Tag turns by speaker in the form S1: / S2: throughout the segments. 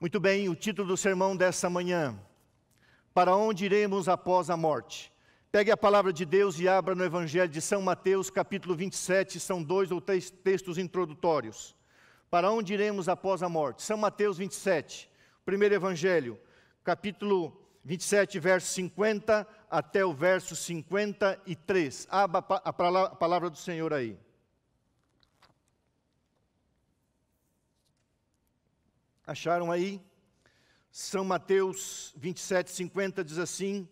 S1: Muito bem, o título do sermão dessa manhã: Para onde iremos após a morte? Pegue a palavra de Deus e abra no Evangelho de São Mateus, capítulo 27, são dois ou três textos introdutórios. Para onde iremos após a morte? São Mateus 27, primeiro Evangelho, capítulo 27, verso 50 até o verso 53. Abra a palavra do Senhor aí. Acharam aí? São Mateus 27, 50 diz assim,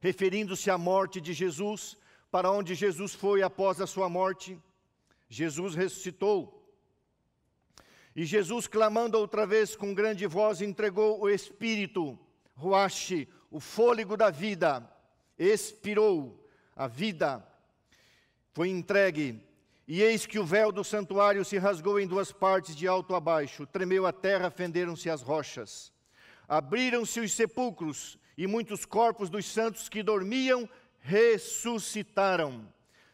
S1: referindo-se à morte de Jesus, para onde Jesus foi após a sua morte, Jesus ressuscitou. E Jesus, clamando outra vez com grande voz, entregou o Espírito, Ruache, o fôlego da vida, expirou a vida, foi entregue e eis que o véu do santuário se rasgou em duas partes, de alto a baixo. Tremeu a terra, fenderam-se as rochas. Abriram-se os sepulcros, e muitos corpos dos santos que dormiam ressuscitaram.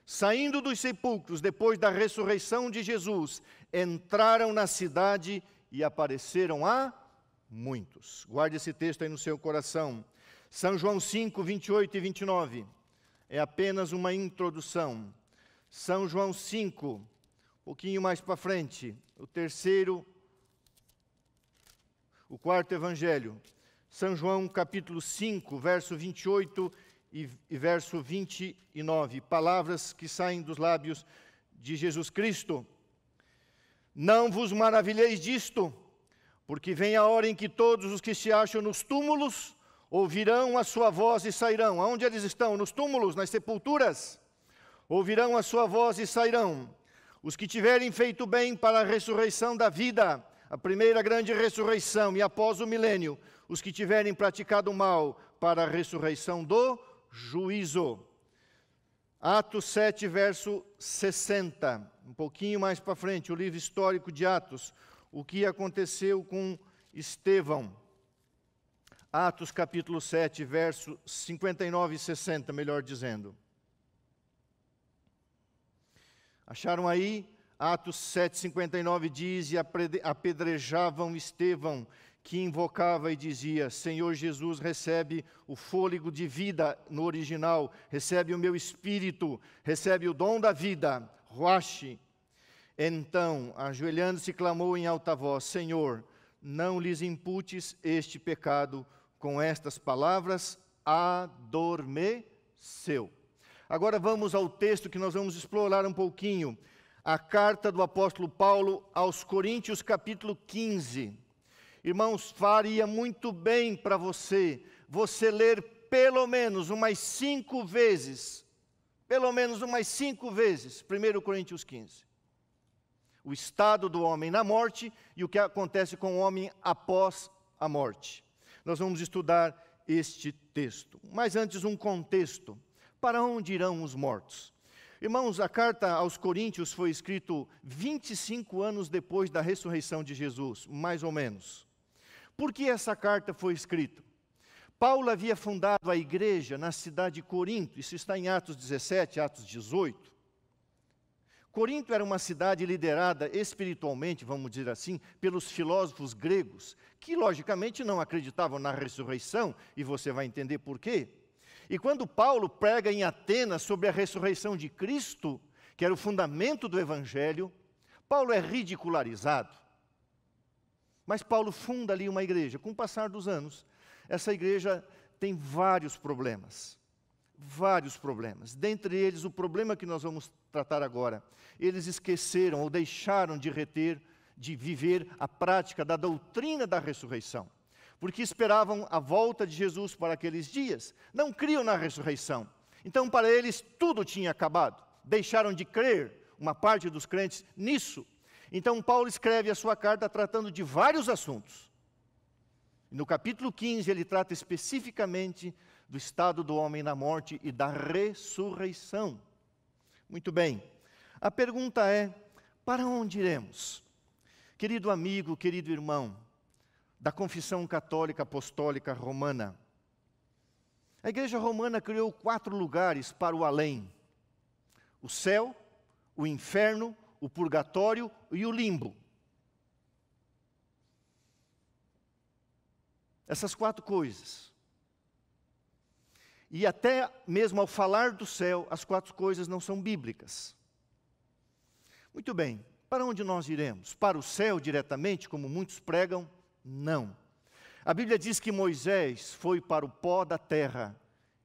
S1: Saindo dos sepulcros, depois da ressurreição de Jesus, entraram na cidade e apareceram a muitos. Guarde esse texto aí no seu coração. São João 5, 28 e 29. É apenas uma introdução. São João 5, um pouquinho mais para frente, o terceiro, o quarto evangelho. São João capítulo 5, verso 28 e, e verso 29, palavras que saem dos lábios de Jesus Cristo. Não vos maravilheis disto, porque vem a hora em que todos os que se acham nos túmulos ouvirão a sua voz e sairão. Aonde eles estão? Nos túmulos, nas sepulturas ouvirão a sua voz e sairão. Os que tiverem feito bem para a ressurreição da vida, a primeira grande ressurreição, e após o milênio, os que tiverem praticado mal para a ressurreição do juízo. Atos 7, verso 60. Um pouquinho mais para frente, o livro histórico de Atos, o que aconteceu com Estevão. Atos capítulo 7, verso 59 e 60, melhor dizendo. Acharam aí? Atos 7,59 diz: E apedrejavam Estevão, que invocava e dizia: Senhor Jesus, recebe o fôlego de vida no original, recebe o meu espírito, recebe o dom da vida, roache. Então, ajoelhando-se, clamou em alta voz: Senhor, não lhes imputes este pecado. Com estas palavras, adormeceu. Agora vamos ao texto que nós vamos explorar um pouquinho. A carta do apóstolo Paulo aos Coríntios, capítulo 15. Irmãos, faria muito bem para você, você ler pelo menos umas cinco vezes, pelo menos umas cinco vezes, 1 Coríntios 15. O estado do homem na morte e o que acontece com o homem após a morte. Nós vamos estudar este texto. Mas antes, um contexto para onde irão os mortos? Irmãos, a carta aos Coríntios foi escrita 25 anos depois da ressurreição de Jesus, mais ou menos. Por que essa carta foi escrita? Paulo havia fundado a igreja na cidade de Corinto, isso está em Atos 17, Atos 18. Corinto era uma cidade liderada espiritualmente, vamos dizer assim, pelos filósofos gregos, que logicamente não acreditavam na ressurreição, e você vai entender por quê. E quando Paulo prega em Atenas sobre a ressurreição de Cristo, que era o fundamento do Evangelho, Paulo é ridicularizado. Mas Paulo funda ali uma igreja. Com o passar dos anos, essa igreja tem vários problemas. Vários problemas. Dentre eles, o problema que nós vamos tratar agora. Eles esqueceram ou deixaram de reter, de viver a prática da doutrina da ressurreição porque esperavam a volta de Jesus para aqueles dias, não criam na ressurreição. Então, para eles, tudo tinha acabado. Deixaram de crer, uma parte dos crentes, nisso. Então, Paulo escreve a sua carta tratando de vários assuntos. No capítulo 15, ele trata especificamente do estado do homem na morte e da ressurreição. Muito bem, a pergunta é: para onde iremos? Querido amigo, querido irmão, da confissão católica apostólica romana. A Igreja Romana criou quatro lugares para o além: o céu, o inferno, o purgatório e o limbo. Essas quatro coisas. E até mesmo ao falar do céu, as quatro coisas não são bíblicas. Muito bem, para onde nós iremos? Para o céu diretamente, como muitos pregam? Não. A Bíblia diz que Moisés foi para o pó da terra.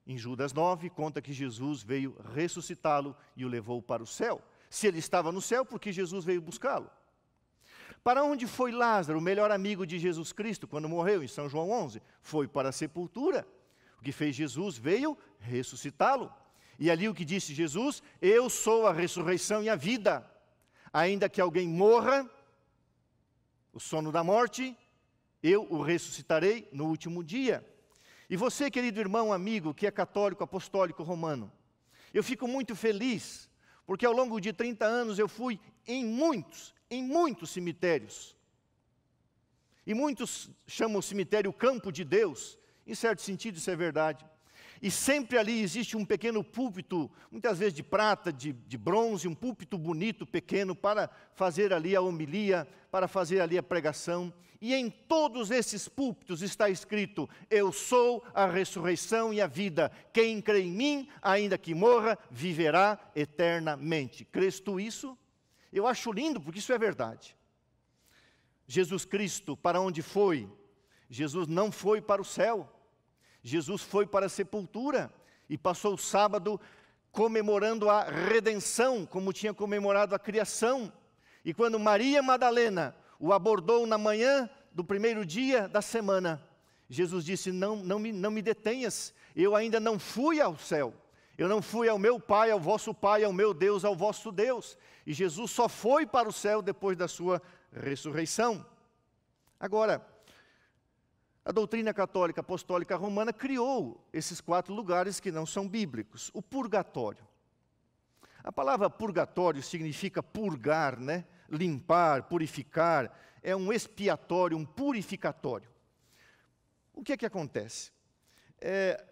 S1: Em Judas 9, conta que Jesus veio ressuscitá-lo e o levou para o céu. Se ele estava no céu, por que Jesus veio buscá-lo. Para onde foi Lázaro, o melhor amigo de Jesus Cristo, quando morreu, em São João 11? Foi para a sepultura. O que fez Jesus veio ressuscitá-lo. E ali o que disse Jesus? Eu sou a ressurreição e a vida. Ainda que alguém morra, o sono da morte, eu o ressuscitarei no último dia. E você, querido irmão, amigo, que é católico, apostólico, romano, eu fico muito feliz, porque ao longo de 30 anos eu fui em muitos, em muitos cemitérios. E muitos chamam o cemitério campo de Deus, em certo sentido isso é verdade e sempre ali existe um pequeno púlpito, muitas vezes de prata, de, de, bronze, um púlpito bonito, pequeno, para fazer ali a homilia, para fazer ali a pregação. E em todos esses púlpitos está escrito: Eu sou a ressurreição e a vida. Quem crê em mim, ainda que morra, viverá eternamente. Crês tu isso? Eu acho lindo porque isso é verdade. Jesus Cristo, para onde foi? Jesus não foi para o céu. Jesus foi para a sepultura e passou o sábado comemorando a redenção, como tinha comemorado a criação. E quando Maria Madalena o abordou na manhã do primeiro dia da semana, Jesus disse: Não, não me, não me detenhas, eu ainda não fui ao céu. Eu não fui ao meu Pai, ao vosso Pai, ao meu Deus, ao vosso Deus. E Jesus só foi para o céu depois da sua ressurreição. Agora, a doutrina católica apostólica romana criou esses quatro lugares que não são bíblicos. O purgatório. A palavra purgatório significa purgar, né? limpar, purificar. É um expiatório, um purificatório. O que é que acontece? É,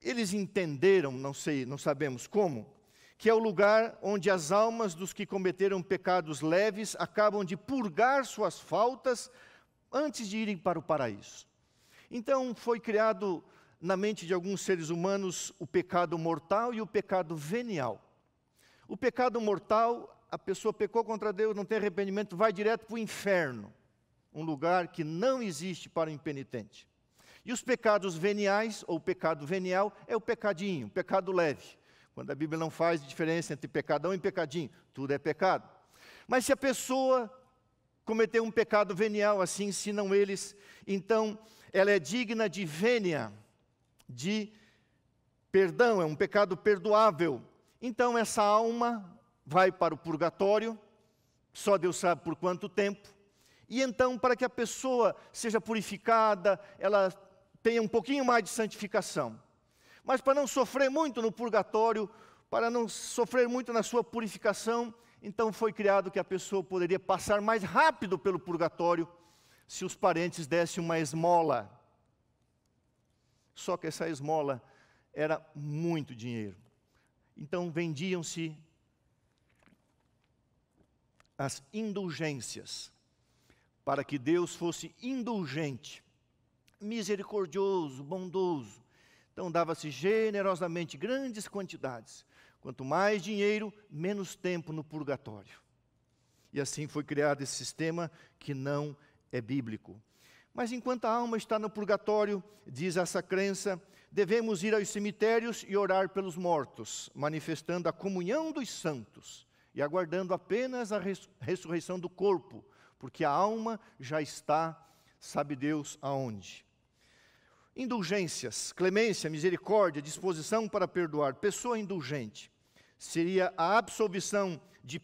S1: eles entenderam, não sei, não sabemos como, que é o lugar onde as almas dos que cometeram pecados leves acabam de purgar suas faltas antes de irem para o paraíso. Então foi criado na mente de alguns seres humanos o pecado mortal e o pecado venial. O pecado mortal, a pessoa pecou contra Deus, não tem arrependimento, vai direto para o inferno, um lugar que não existe para o impenitente. E os pecados veniais, ou pecado venial, é o pecadinho, pecado leve. Quando a Bíblia não faz diferença entre pecadão e pecadinho, tudo é pecado. Mas se a pessoa cometeu um pecado venial, assim ensinam eles, então ela é digna de vênia, de perdão, é um pecado perdoável. Então essa alma vai para o purgatório, só Deus sabe por quanto tempo. E então, para que a pessoa seja purificada, ela tenha um pouquinho mais de santificação. Mas para não sofrer muito no purgatório, para não sofrer muito na sua purificação, então foi criado que a pessoa poderia passar mais rápido pelo purgatório se os parentes dessem uma esmola. Só que essa esmola era muito dinheiro. Então vendiam-se as indulgências, para que Deus fosse indulgente, misericordioso, bondoso. Então dava-se generosamente grandes quantidades. Quanto mais dinheiro, menos tempo no purgatório. E assim foi criado esse sistema que não é bíblico. Mas enquanto a alma está no purgatório, diz essa crença, devemos ir aos cemitérios e orar pelos mortos, manifestando a comunhão dos santos e aguardando apenas a res ressurreição do corpo, porque a alma já está, sabe Deus aonde. Indulgências, clemência, misericórdia, disposição para perdoar. Pessoa indulgente seria a absolvição de,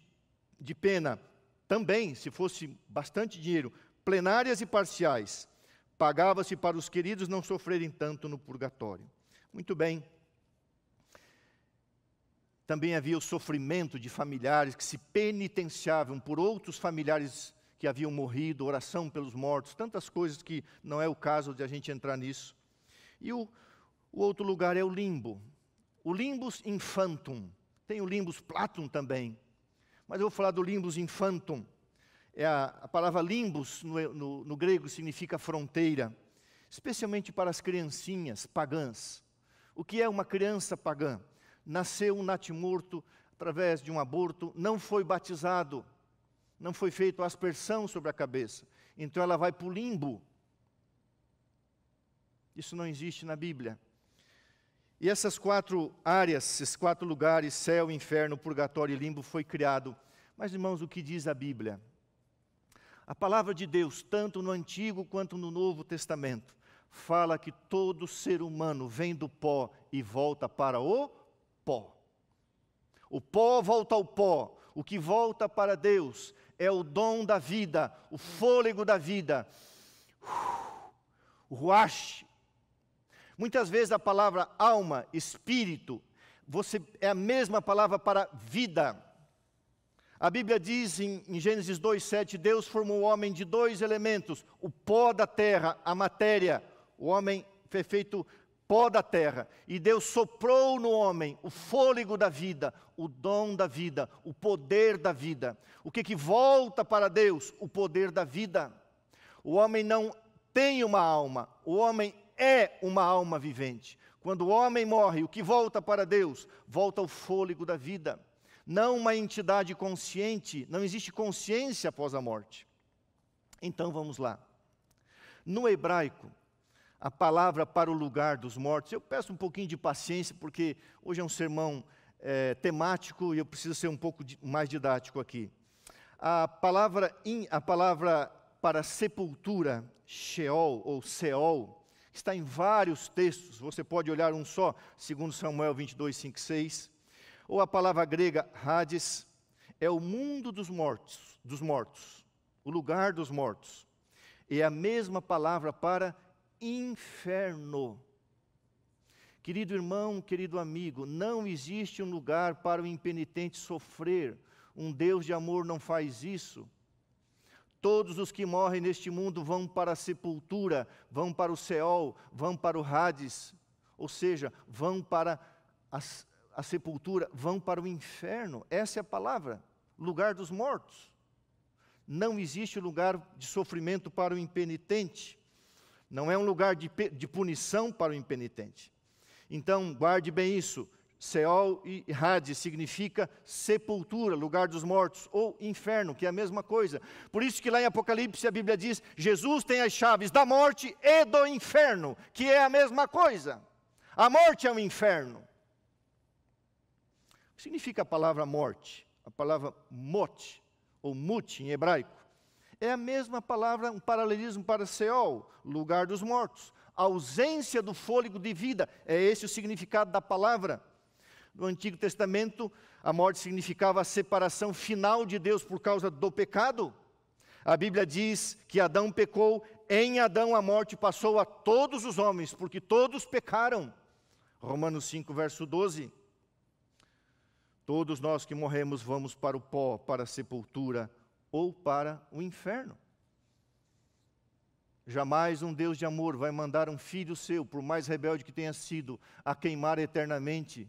S1: de pena também, se fosse bastante dinheiro, plenárias e parciais, pagava-se para os queridos não sofrerem tanto no purgatório. Muito bem. Também havia o sofrimento de familiares que se penitenciavam por outros familiares que haviam morrido, oração pelos mortos, tantas coisas que não é o caso de a gente entrar nisso. E o, o outro lugar é o limbo. O limbus infantum. Tem o limbus platum também. Mas eu vou falar do limbus infantum. É a, a palavra limbus no, no, no grego significa fronteira, especialmente para as criancinhas pagãs. O que é uma criança pagã? Nasceu um natimorto através de um aborto, não foi batizado, não foi feita aspersão sobre a cabeça. Então ela vai para o limbo. Isso não existe na Bíblia. E essas quatro áreas, esses quatro lugares, céu, inferno, purgatório e limbo, foi criado. Mas, irmãos, o que diz a Bíblia? A palavra de Deus, tanto no Antigo quanto no Novo Testamento, fala que todo ser humano vem do pó e volta para o pó. O pó volta ao pó, o que volta para Deus é o dom da vida, o fôlego da vida, o ruache. Muitas vezes a palavra alma, espírito, você, é a mesma palavra para vida. A Bíblia diz em, em Gênesis 2,7: Deus formou o homem de dois elementos, o pó da terra, a matéria. O homem foi feito pó da terra. E Deus soprou no homem o fôlego da vida, o dom da vida, o poder da vida. O que, que volta para Deus? O poder da vida. O homem não tem uma alma, o homem é uma alma vivente. Quando o homem morre, o que volta para Deus? Volta o fôlego da vida não uma entidade consciente, não existe consciência após a morte. Então vamos lá. No hebraico, a palavra para o lugar dos mortos, eu peço um pouquinho de paciência, porque hoje é um sermão é, temático e eu preciso ser um pouco mais didático aqui. A palavra, in, a palavra para sepultura, Sheol ou Seol, está em vários textos, você pode olhar um só, segundo Samuel 22, 5, 6 ou a palavra grega Hades, é o mundo dos mortos, dos mortos, o lugar dos mortos. é a mesma palavra para inferno. Querido irmão, querido amigo, não existe um lugar para o impenitente sofrer. Um Deus de amor não faz isso. Todos os que morrem neste mundo vão para a sepultura, vão para o Seol, vão para o Hades, ou seja, vão para as, a sepultura, vão para o inferno. Essa é a palavra, lugar dos mortos. Não existe lugar de sofrimento para o impenitente. Não é um lugar de, de punição para o impenitente. Então, guarde bem isso. Seol e Hades significa sepultura, lugar dos mortos, ou inferno, que é a mesma coisa. Por isso que lá em Apocalipse a Bíblia diz: Jesus tem as chaves da morte e do inferno, que é a mesma coisa. A morte é o um inferno significa a palavra morte, a palavra mot, ou mut em hebraico. É a mesma palavra, um paralelismo para Seol, lugar dos mortos. ausência do fôlego de vida, é esse o significado da palavra. No Antigo Testamento, a morte significava a separação final de Deus por causa do pecado. A Bíblia diz que Adão pecou, em Adão a morte passou a todos os homens, porque todos pecaram. Romanos 5, verso 12. Todos nós que morremos vamos para o pó, para a sepultura ou para o inferno. Jamais um Deus de amor vai mandar um filho seu, por mais rebelde que tenha sido, a queimar eternamente.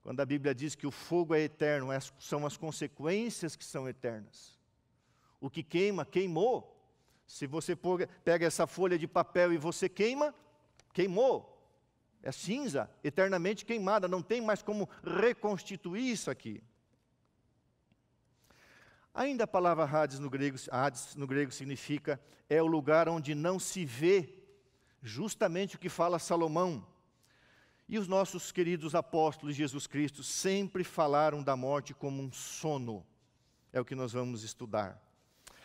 S1: Quando a Bíblia diz que o fogo é eterno, são as consequências que são eternas. O que queima, queimou. Se você pega essa folha de papel e você queima, queimou é cinza, eternamente queimada, não tem mais como reconstituir isso aqui. Ainda a palavra Hades no grego, Hades no grego significa é o lugar onde não se vê, justamente o que fala Salomão. E os nossos queridos apóstolos de Jesus Cristo sempre falaram da morte como um sono. É o que nós vamos estudar.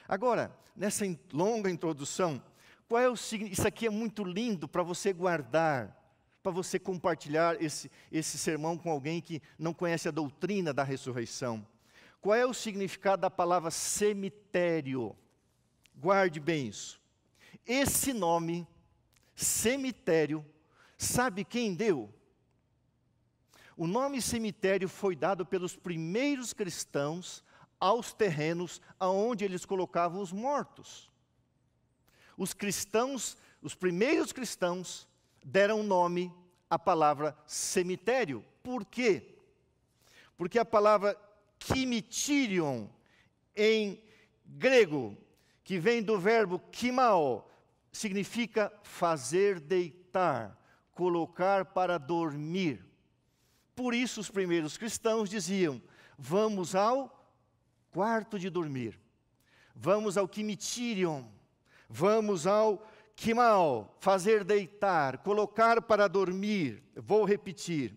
S1: Agora, nessa longa introdução, qual é o Isso aqui é muito lindo para você guardar para você compartilhar esse, esse sermão com alguém que não conhece a doutrina da ressurreição. Qual é o significado da palavra cemitério? Guarde bem isso. Esse nome, cemitério, sabe quem deu? O nome cemitério foi dado pelos primeiros cristãos aos terrenos aonde eles colocavam os mortos. Os cristãos, os primeiros cristãos, deram nome à palavra cemitério. Por quê? Porque a palavra kimitirion, em grego, que vem do verbo kimao, significa fazer deitar, colocar para dormir. Por isso os primeiros cristãos diziam: vamos ao quarto de dormir, vamos ao quimitirion, vamos ao que mal fazer deitar, colocar para dormir. Vou repetir.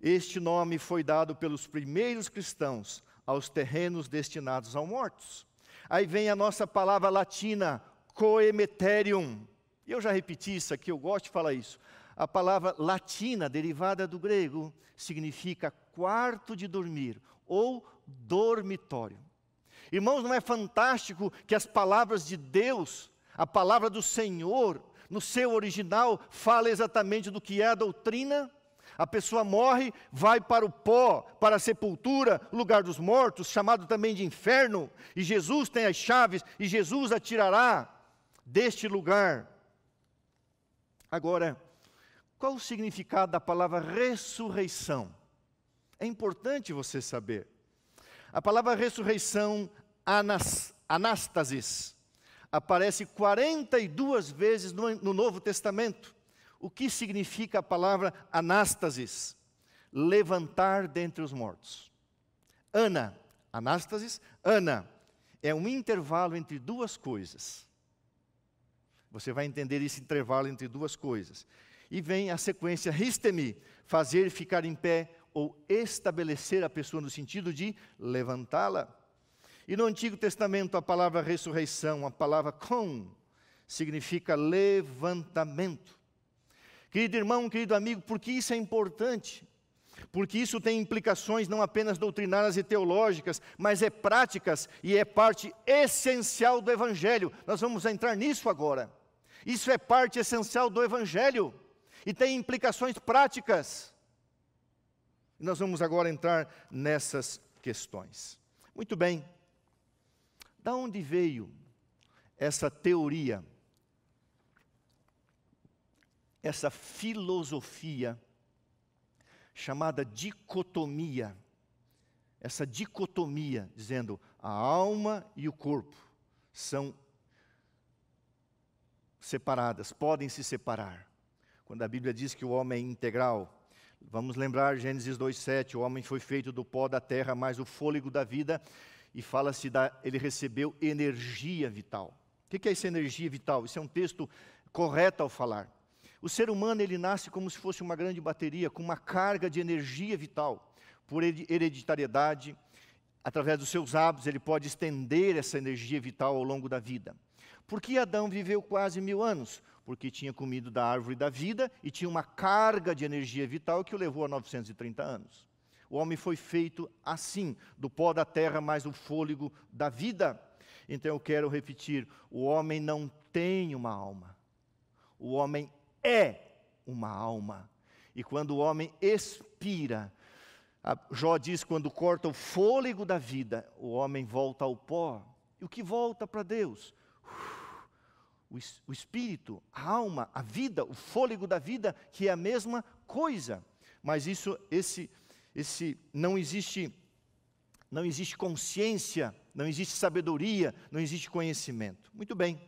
S1: Este nome foi dado pelos primeiros cristãos aos terrenos destinados aos mortos. Aí vem a nossa palavra latina, coemeterium. Eu já repeti isso aqui, eu gosto de falar isso. A palavra latina, derivada do grego, significa quarto de dormir ou dormitório. Irmãos, não é fantástico que as palavras de Deus a palavra do Senhor, no seu original, fala exatamente do que é a doutrina. A pessoa morre, vai para o pó, para a sepultura, lugar dos mortos, chamado também de inferno, e Jesus tem as chaves, e Jesus a tirará deste lugar. Agora, qual o significado da palavra ressurreição? É importante você saber. A palavra ressurreição, anas, anástasis, aparece 42 vezes no, Novo Testamento. O que significa a palavra anástasis? Levantar dentre os mortos. Ana, anástasis, Ana, é um intervalo entre duas coisas. Você vai entender esse intervalo entre duas coisas. E vem a sequência ristemi, fazer ficar em pé ou estabelecer a pessoa no sentido de levantá-la. E no Antigo Testamento, a palavra ressurreição, a palavra com, significa levantamento. Querido irmão, querido amigo, por que isso é importante? Porque isso tem implicações não apenas doutrinárias e teológicas, mas é práticas e é parte essencial do Evangelho. Nós vamos entrar nisso agora. Isso é parte essencial do Evangelho e tem implicações práticas. Nós vamos agora entrar nessas questões. Muito bem. Da onde veio essa teoria, essa filosofia chamada dicotomia? Essa dicotomia, dizendo a alma e o corpo são separadas, podem se separar. Quando a Bíblia diz que o homem é integral, Vamos lembrar Gênesis 2:7, o homem foi feito do pó da terra, mas o fôlego da vida e fala-se da. Ele recebeu energia vital. O que é essa energia vital? Isso é um texto correto ao falar. O ser humano ele nasce como se fosse uma grande bateria, com uma carga de energia vital, por hereditariedade, através dos seus hábitos, ele pode estender essa energia vital ao longo da vida. Por que Adão viveu quase mil anos? Porque tinha comido da árvore da vida e tinha uma carga de energia vital que o levou a 930 anos. O homem foi feito assim, do pó da terra mais o fôlego da vida. Então eu quero repetir: o homem não tem uma alma. O homem é uma alma. E quando o homem expira, Jó diz: quando corta o fôlego da vida, o homem volta ao pó. E o que volta para Deus? O espírito, a alma, a vida, o fôlego da vida, que é a mesma coisa. Mas isso, esse esse não existe não existe consciência, não existe sabedoria, não existe conhecimento. Muito bem.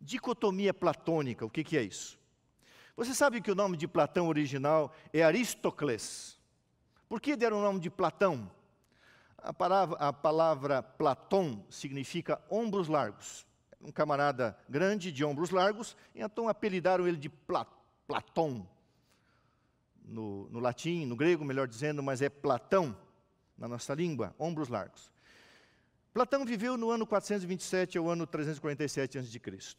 S1: Dicotomia platônica, o que, que é isso? Você sabe que o nome de Platão original é Aristocles. Por que deram o nome de Platão? A palavra, a palavra Platão significa ombros largos. Um camarada grande de ombros largos, então apelidaram ele de Platão, no, no latim, no grego, melhor dizendo, mas é Platão, na nossa língua, ombros largos. Platão viveu no ano 427 ao ano 347 a.C.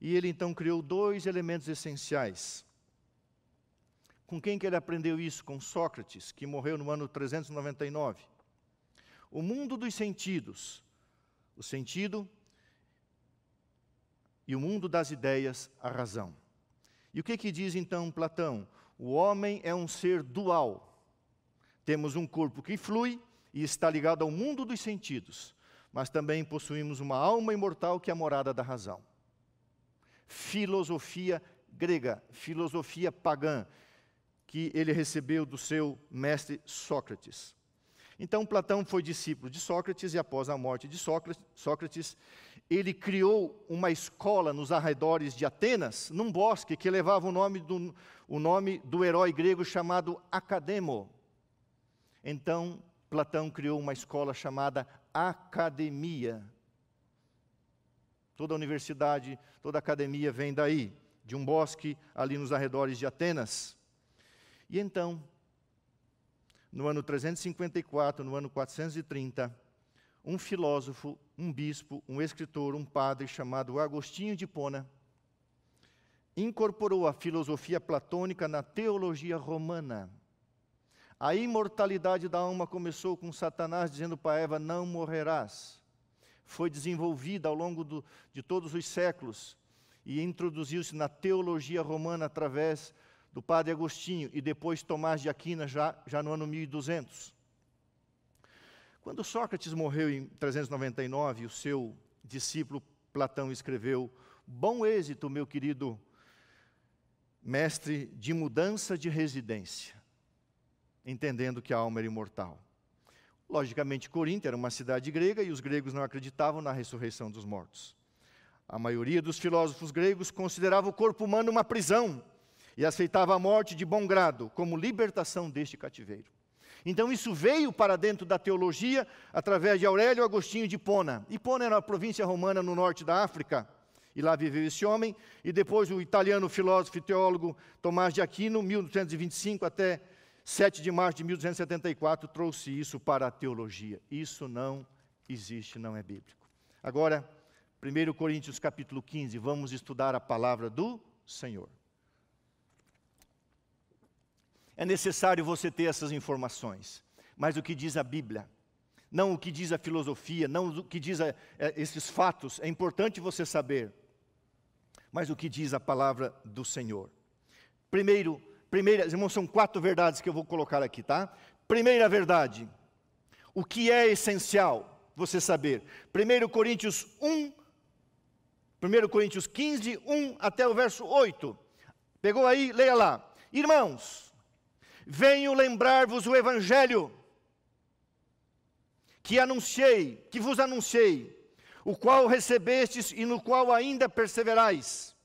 S1: E ele então criou dois elementos essenciais. Com quem que ele aprendeu isso? Com Sócrates, que morreu no ano 399. O mundo dos sentidos, o sentido e o mundo das ideias, a razão. E o que que diz então Platão? O homem é um ser dual. Temos um corpo que flui e está ligado ao mundo dos sentidos, mas também possuímos uma alma imortal que é a morada da razão. Filosofia grega, filosofia pagã, que ele recebeu do seu mestre Sócrates. Então, Platão foi discípulo de Sócrates e, após a morte de Sócrates, ele criou uma escola nos arredores de Atenas, num bosque que levava o nome do, o nome do herói grego chamado Academo. Então, Platão criou uma escola chamada Academia. Toda a universidade, toda a academia vem daí, de um bosque ali nos arredores de Atenas. E então, no ano 354, no ano 430, um filósofo, um bispo, um escritor, um padre chamado Agostinho de Pona, incorporou a filosofia platônica na teologia romana. A imortalidade da alma começou com Satanás dizendo para Eva: Não morrerás. Foi desenvolvida ao longo do, de todos os séculos e introduziu-se na teologia romana através do padre Agostinho e depois Tomás de Aquino já, já no ano 1200. Quando Sócrates morreu em 399, o seu discípulo Platão escreveu: Bom êxito, meu querido mestre, de mudança de residência, entendendo que a alma era imortal. Logicamente, Corinto era uma cidade grega e os gregos não acreditavam na ressurreição dos mortos. A maioria dos filósofos gregos considerava o corpo humano uma prisão e aceitava a morte de bom grado como libertação deste cativeiro. Então isso veio para dentro da teologia através de Aurélio Agostinho de Hipona. Hipona era uma província romana no norte da África, e lá viveu esse homem, e depois o italiano filósofo e teólogo Tomás de Aquino, 1225 até 7 de março de 1274, trouxe isso para a teologia. Isso não existe, não é bíblico. Agora, 1 Coríntios capítulo 15, vamos estudar a palavra do Senhor. É necessário você ter essas informações. Mas o que diz a Bíblia, não o que diz a filosofia, não o que diz a, é, esses fatos, é importante você saber. Mas o que diz a palavra do Senhor. Primeiro, primeira, irmãos, são quatro verdades que eu vou colocar aqui, tá? Primeira verdade, o que é essencial você saber? 1 Coríntios 1, 1 Coríntios 15, 1 até o verso 8. Pegou aí? Leia lá. Irmãos, venho lembrar-vos o evangelho que anunciei, que vos anunciei, o qual recebestes e no qual ainda perseverais.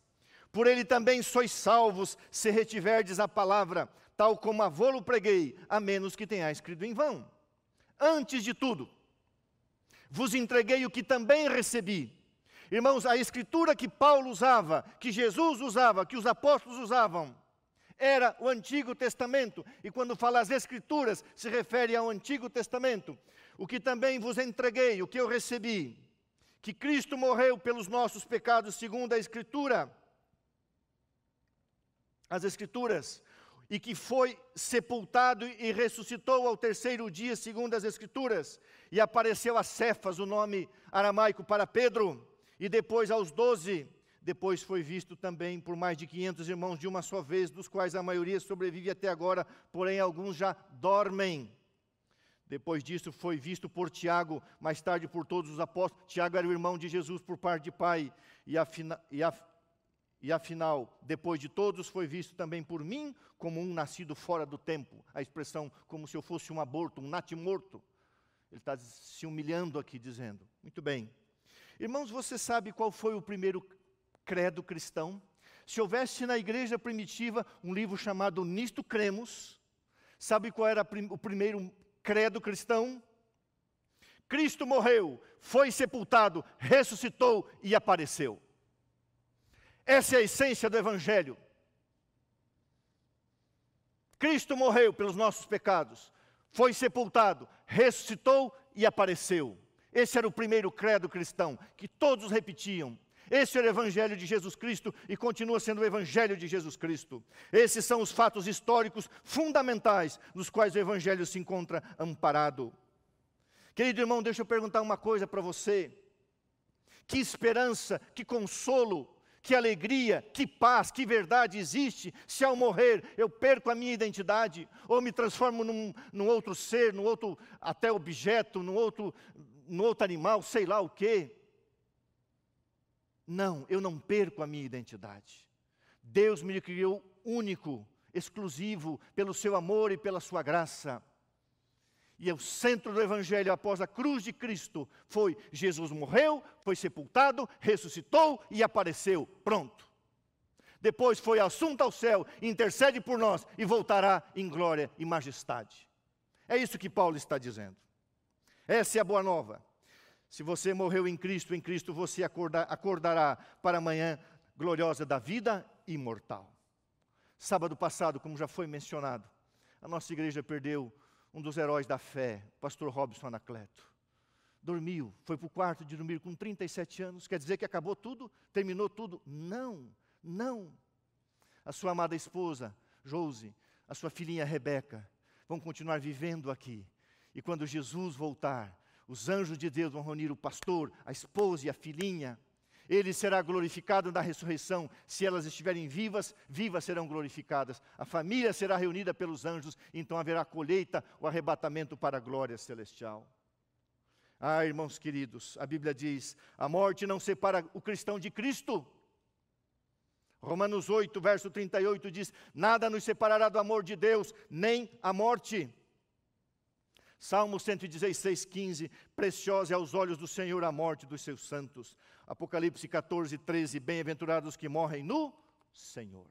S1: Por ele também sois salvos, se retiverdes a palavra, tal como a vou-lo preguei, a menos que tenha escrito em vão. Antes de tudo, vos entreguei o que também recebi. Irmãos, a escritura que Paulo usava, que Jesus usava, que os apóstolos usavam, era o Antigo Testamento, e quando fala as Escrituras, se refere ao Antigo Testamento. O que também vos entreguei, o que eu recebi, que Cristo morreu pelos nossos pecados, segundo a Escritura, as Escrituras, e que foi sepultado e ressuscitou ao terceiro dia, segundo as Escrituras, e apareceu a Cefas, o nome aramaico para Pedro, e depois aos doze. Depois foi visto também por mais de 500 irmãos de uma só vez, dos quais a maioria sobrevive até agora, porém alguns já dormem. Depois disso foi visto por Tiago, mais tarde por todos os apóstolos. Tiago era o irmão de Jesus por parte de pai. E, afina, e, af, e afinal, depois de todos, foi visto também por mim como um nascido fora do tempo. A expressão como se eu fosse um aborto, um natimorto. Ele está se humilhando aqui, dizendo: Muito bem. Irmãos, você sabe qual foi o primeiro credo cristão, se houvesse na igreja primitiva um livro chamado Nisto Cremos, sabe qual era o primeiro credo cristão? Cristo morreu, foi sepultado, ressuscitou e apareceu. Essa é a essência do Evangelho. Cristo morreu pelos nossos pecados, foi sepultado, ressuscitou e apareceu. Esse era o primeiro credo cristão que todos repetiam esse é o Evangelho de Jesus Cristo e continua sendo o Evangelho de Jesus Cristo. Esses são os fatos históricos fundamentais nos quais o Evangelho se encontra amparado. Querido irmão, deixa eu perguntar uma coisa para você. Que esperança, que consolo, que alegria, que paz, que verdade existe se ao morrer eu perco a minha identidade ou me transformo num, num outro ser, num outro até objeto, num outro, num outro animal, sei lá o quê? Não, eu não perco a minha identidade. Deus me criou único, exclusivo, pelo seu amor e pela sua graça. E o centro do Evangelho após a cruz de Cristo foi: Jesus morreu, foi sepultado, ressuscitou e apareceu. Pronto. Depois foi assunto ao céu, intercede por nós e voltará em glória e majestade. É isso que Paulo está dizendo. Essa é a boa nova. Se você morreu em Cristo, em Cristo você acorda, acordará para a manhã gloriosa da vida imortal. Sábado passado, como já foi mencionado, a nossa igreja perdeu um dos heróis da fé, pastor Robson Anacleto. Dormiu, foi para o quarto de dormir com 37 anos, quer dizer que acabou tudo, terminou tudo? Não, não. A sua amada esposa, Jose, a sua filhinha Rebeca, vão continuar vivendo aqui. E quando Jesus voltar, os anjos de Deus vão reunir o pastor, a esposa e a filhinha. Ele será glorificado na ressurreição. Se elas estiverem vivas, vivas serão glorificadas. A família será reunida pelos anjos, então haverá colheita, o arrebatamento para a glória celestial. Ah, irmãos queridos, a Bíblia diz: a morte não separa o cristão de Cristo. Romanos 8, verso 38 diz: Nada nos separará do amor de Deus, nem a morte Salmo 116, 15. Preciosa é aos olhos do Senhor a morte dos seus santos. Apocalipse 14, 13. Bem-aventurados que morrem no Senhor.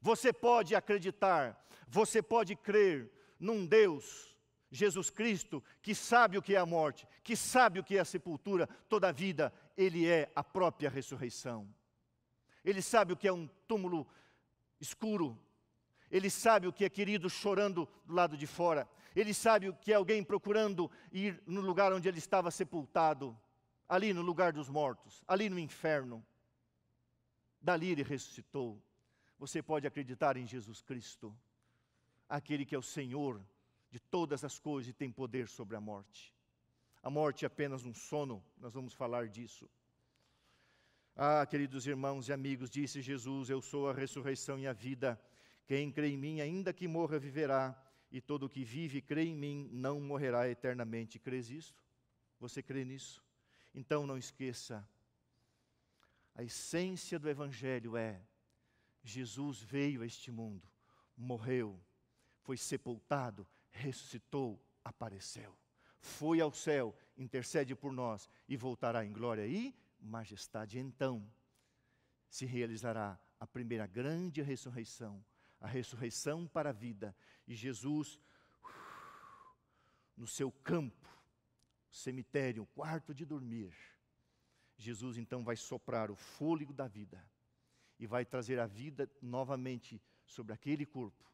S1: Você pode acreditar, você pode crer num Deus Jesus Cristo, que sabe o que é a morte, que sabe o que é a sepultura, toda a vida, Ele é a própria ressurreição. Ele sabe o que é um túmulo escuro, ele sabe o que é querido chorando do lado de fora. Ele sabe o que é alguém procurando ir no lugar onde ele estava sepultado, ali no lugar dos mortos, ali no inferno. Dali ele ressuscitou. Você pode acreditar em Jesus Cristo, aquele que é o Senhor de todas as coisas e tem poder sobre a morte. A morte é apenas um sono, nós vamos falar disso. Ah, queridos irmãos e amigos, disse Jesus: Eu sou a ressurreição e a vida. Quem crê em mim, ainda que morra, viverá, e todo o que vive e crê em mim não morrerá eternamente. Crês isto? Você crê nisso? Então não esqueça. A essência do Evangelho é: Jesus veio a este mundo, morreu, foi sepultado, ressuscitou, apareceu, foi ao céu, intercede por nós e voltará em glória e majestade. Então se realizará a primeira grande ressurreição a ressurreição para a vida. E Jesus, no seu campo, cemitério, quarto de dormir, Jesus então vai soprar o fôlego da vida e vai trazer a vida novamente sobre aquele corpo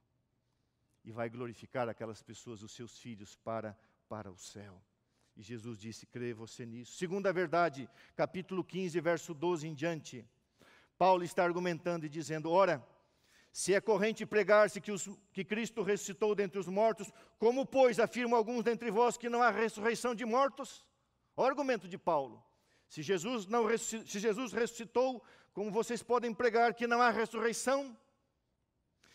S1: e vai glorificar aquelas pessoas, os seus filhos, para, para o céu. E Jesus disse: crê você nisso. Segunda verdade, capítulo 15, verso 12 em diante. Paulo está argumentando e dizendo: ora, se é corrente pregar-se que, que Cristo ressuscitou dentre os mortos, como, pois, afirmam alguns dentre vós que não há ressurreição de mortos? Olha o argumento de Paulo. Se Jesus, não, se Jesus ressuscitou, como vocês podem pregar que não há ressurreição?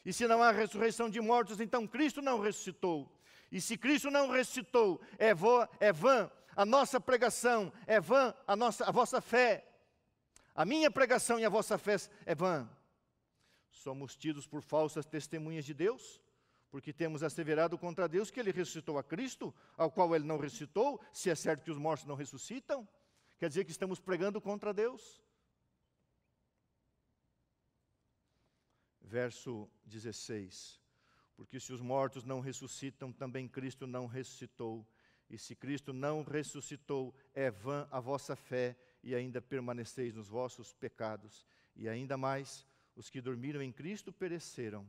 S1: E se não há ressurreição de mortos, então Cristo não ressuscitou. E se Cristo não ressuscitou, é, vo, é vã a nossa pregação, é vã a, nossa, a vossa fé. A minha pregação e a vossa fé é vã. Somos tidos por falsas testemunhas de Deus, porque temos asseverado contra Deus que ele ressuscitou a Cristo, ao qual ele não ressuscitou, se é certo que os mortos não ressuscitam. Quer dizer que estamos pregando contra Deus. Verso 16: Porque se os mortos não ressuscitam, também Cristo não ressuscitou. E se Cristo não ressuscitou, é vã a vossa fé e ainda permaneceis nos vossos pecados. E ainda mais, os que dormiram em Cristo pereceram.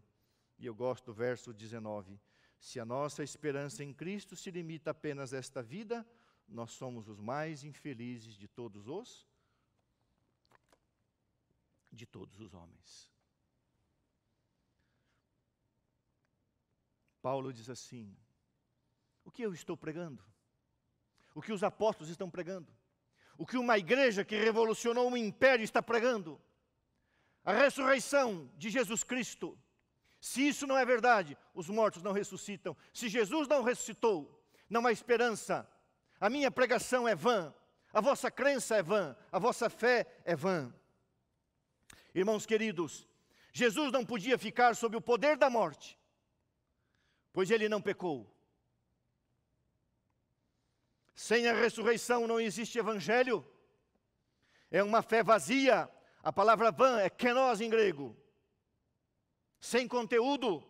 S1: E eu gosto do verso 19. Se a nossa esperança em Cristo se limita apenas a esta vida, nós somos os mais infelizes de todos os de todos os homens. Paulo diz assim: O que eu estou pregando? O que os apóstolos estão pregando? O que uma igreja que revolucionou um império está pregando? a ressurreição de Jesus Cristo. Se isso não é verdade, os mortos não ressuscitam. Se Jesus não ressuscitou, não há esperança. A minha pregação é vã, a vossa crença é vã, a vossa fé é vã. Irmãos queridos, Jesus não podia ficar sob o poder da morte, pois ele não pecou. Sem a ressurreição não existe evangelho. É uma fé vazia, a palavra van é kenos em grego. Sem conteúdo,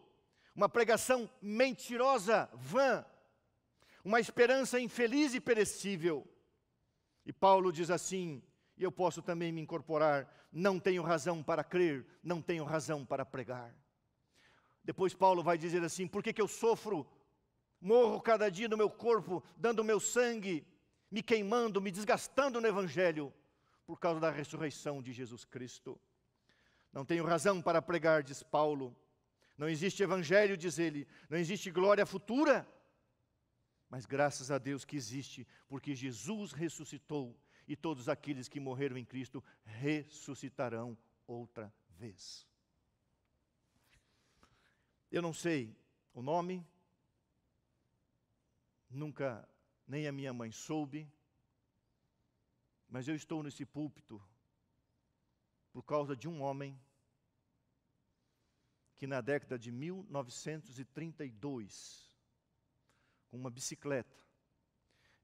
S1: uma pregação mentirosa, vã, uma esperança infeliz e perecível. E Paulo diz assim: e eu posso também me incorporar, não tenho razão para crer, não tenho razão para pregar. Depois Paulo vai dizer assim: por que, que eu sofro? Morro cada dia no meu corpo, dando meu sangue, me queimando, me desgastando no Evangelho por causa da ressurreição de Jesus Cristo. Não tenho razão para pregar, diz Paulo. Não existe evangelho, diz ele. Não existe glória futura. Mas graças a Deus que existe, porque Jesus ressuscitou e todos aqueles que morreram em Cristo ressuscitarão outra vez. Eu não sei o nome, nunca nem a minha mãe soube, mas eu estou nesse púlpito por causa de um homem que na década de 1932, com uma bicicleta,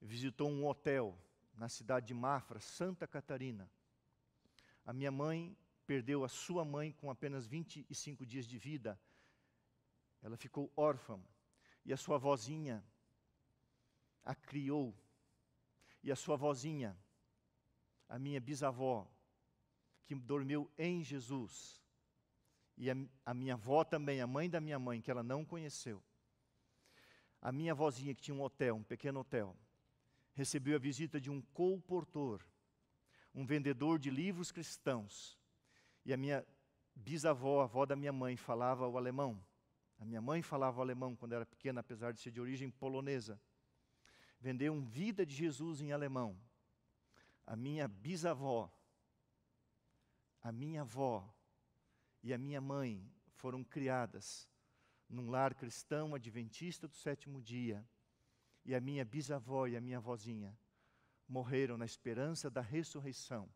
S1: visitou um hotel na cidade de Mafra, Santa Catarina. A minha mãe perdeu a sua mãe com apenas 25 dias de vida. Ela ficou órfã e a sua vozinha a criou. E a sua vozinha a minha bisavó, que dormiu em Jesus, e a, a minha avó também, a mãe da minha mãe, que ela não conheceu. A minha vozinha que tinha um hotel, um pequeno hotel, recebeu a visita de um colportor, um vendedor de livros cristãos. E a minha bisavó, a avó da minha mãe, falava o alemão. A minha mãe falava o alemão quando era pequena, apesar de ser de origem polonesa. Vendeu um Vida de Jesus em alemão a minha bisavó, a minha avó e a minha mãe foram criadas num lar cristão adventista do sétimo dia, e a minha bisavó e a minha vozinha morreram na esperança da ressurreição.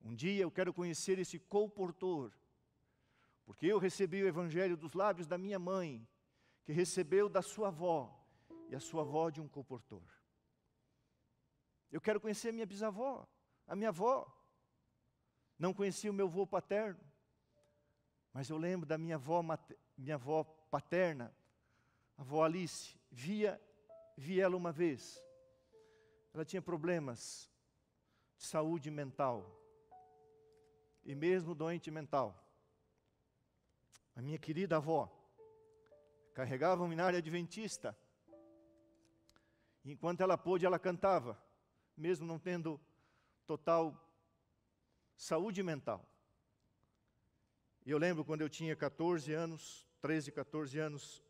S1: Um dia eu quero conhecer esse comportor, porque eu recebi o evangelho dos lábios da minha mãe, que recebeu da sua avó, e a sua avó de um comportor. Eu quero conhecer a minha bisavó, a minha avó. Não conheci o meu avô paterno, mas eu lembro da minha avó, minha avó paterna, a avó Alice. Via, vi ela uma vez. Ela tinha problemas de saúde mental e mesmo doente mental. A minha querida avó carregava um minário adventista. Enquanto ela pôde, ela cantava mesmo não tendo total saúde mental. E eu lembro quando eu tinha 14 anos, 13, 14 anos,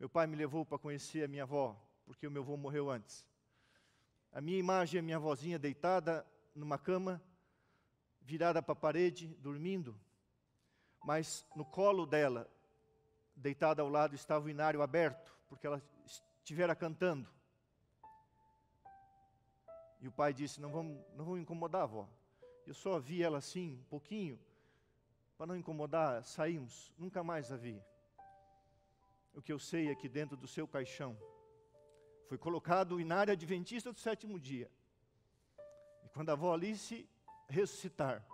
S1: meu pai me levou para conhecer a minha avó, porque o meu avô morreu antes. A minha imagem é minha avózinha deitada numa cama, virada para a parede, dormindo, mas no colo dela, deitada ao lado, estava o inário aberto, porque ela estivera cantando. E o pai disse: Não vamos, não vamos incomodar, avó. Eu só vi ela assim, um pouquinho, para não incomodar, saímos. Nunca mais a vi. O que eu sei é que dentro do seu caixão foi colocado o inário adventista do sétimo dia. E quando a avó Alice ressuscitar,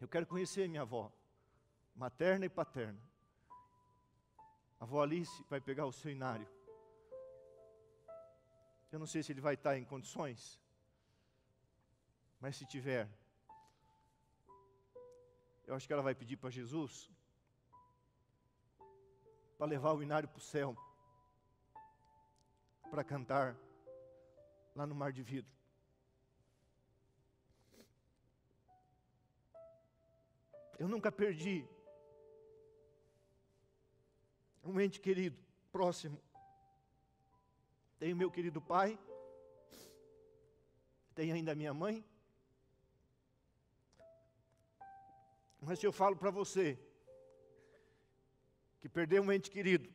S1: eu quero conhecer minha avó, materna e paterna. A avó Alice vai pegar o seu inário eu não sei se ele vai estar em condições, mas se tiver, eu acho que ela vai pedir para Jesus para levar o Inário para o céu, para cantar lá no mar de vidro. Eu nunca perdi um ente querido, próximo, tenho meu querido pai, tenho ainda minha mãe. Mas se eu falo para você que perdeu um ente querido,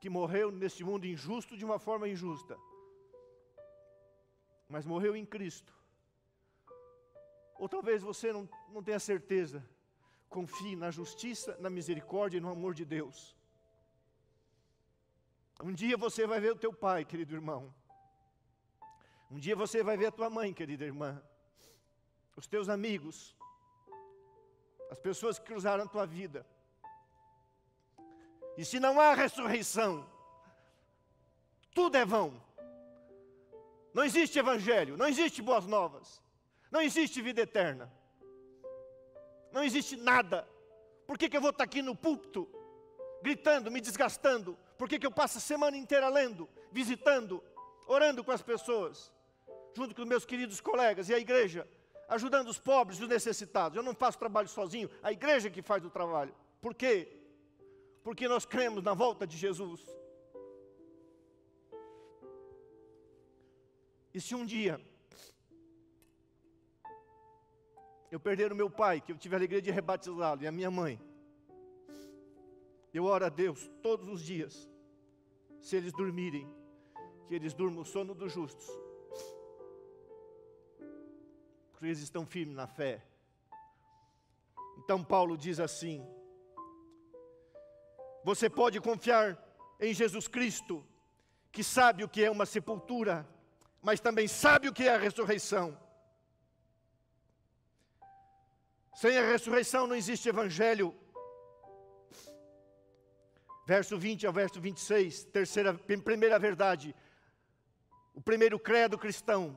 S1: que morreu nesse mundo injusto de uma forma injusta, mas morreu em Cristo. Ou talvez você não, não tenha certeza, confie na justiça, na misericórdia e no amor de Deus. Um dia você vai ver o teu pai, querido irmão. Um dia você vai ver a tua mãe, querida irmã. Os teus amigos. As pessoas que cruzaram a tua vida. E se não há ressurreição, tudo é vão. Não existe evangelho, não existe boas novas, não existe vida eterna, não existe nada. Por que, que eu vou estar aqui no púlpito, gritando, me desgastando, por que, que eu passo a semana inteira lendo, visitando, orando com as pessoas, junto com meus queridos colegas e a igreja, ajudando os pobres e os necessitados? Eu não faço trabalho sozinho, a igreja que faz o trabalho. Por quê? Porque nós cremos na volta de Jesus. E se um dia eu perder o meu pai, que eu tive a alegria de rebatizá-lo, e a minha mãe, eu oro a Deus todos os dias se eles dormirem, que eles durmam o sono dos justos. Porque eles estão firmes na fé. Então Paulo diz assim: Você pode confiar em Jesus Cristo, que sabe o que é uma sepultura, mas também sabe o que é a ressurreição. Sem a ressurreição não existe evangelho verso 20 ao verso 26, terceira, primeira verdade, o primeiro credo cristão.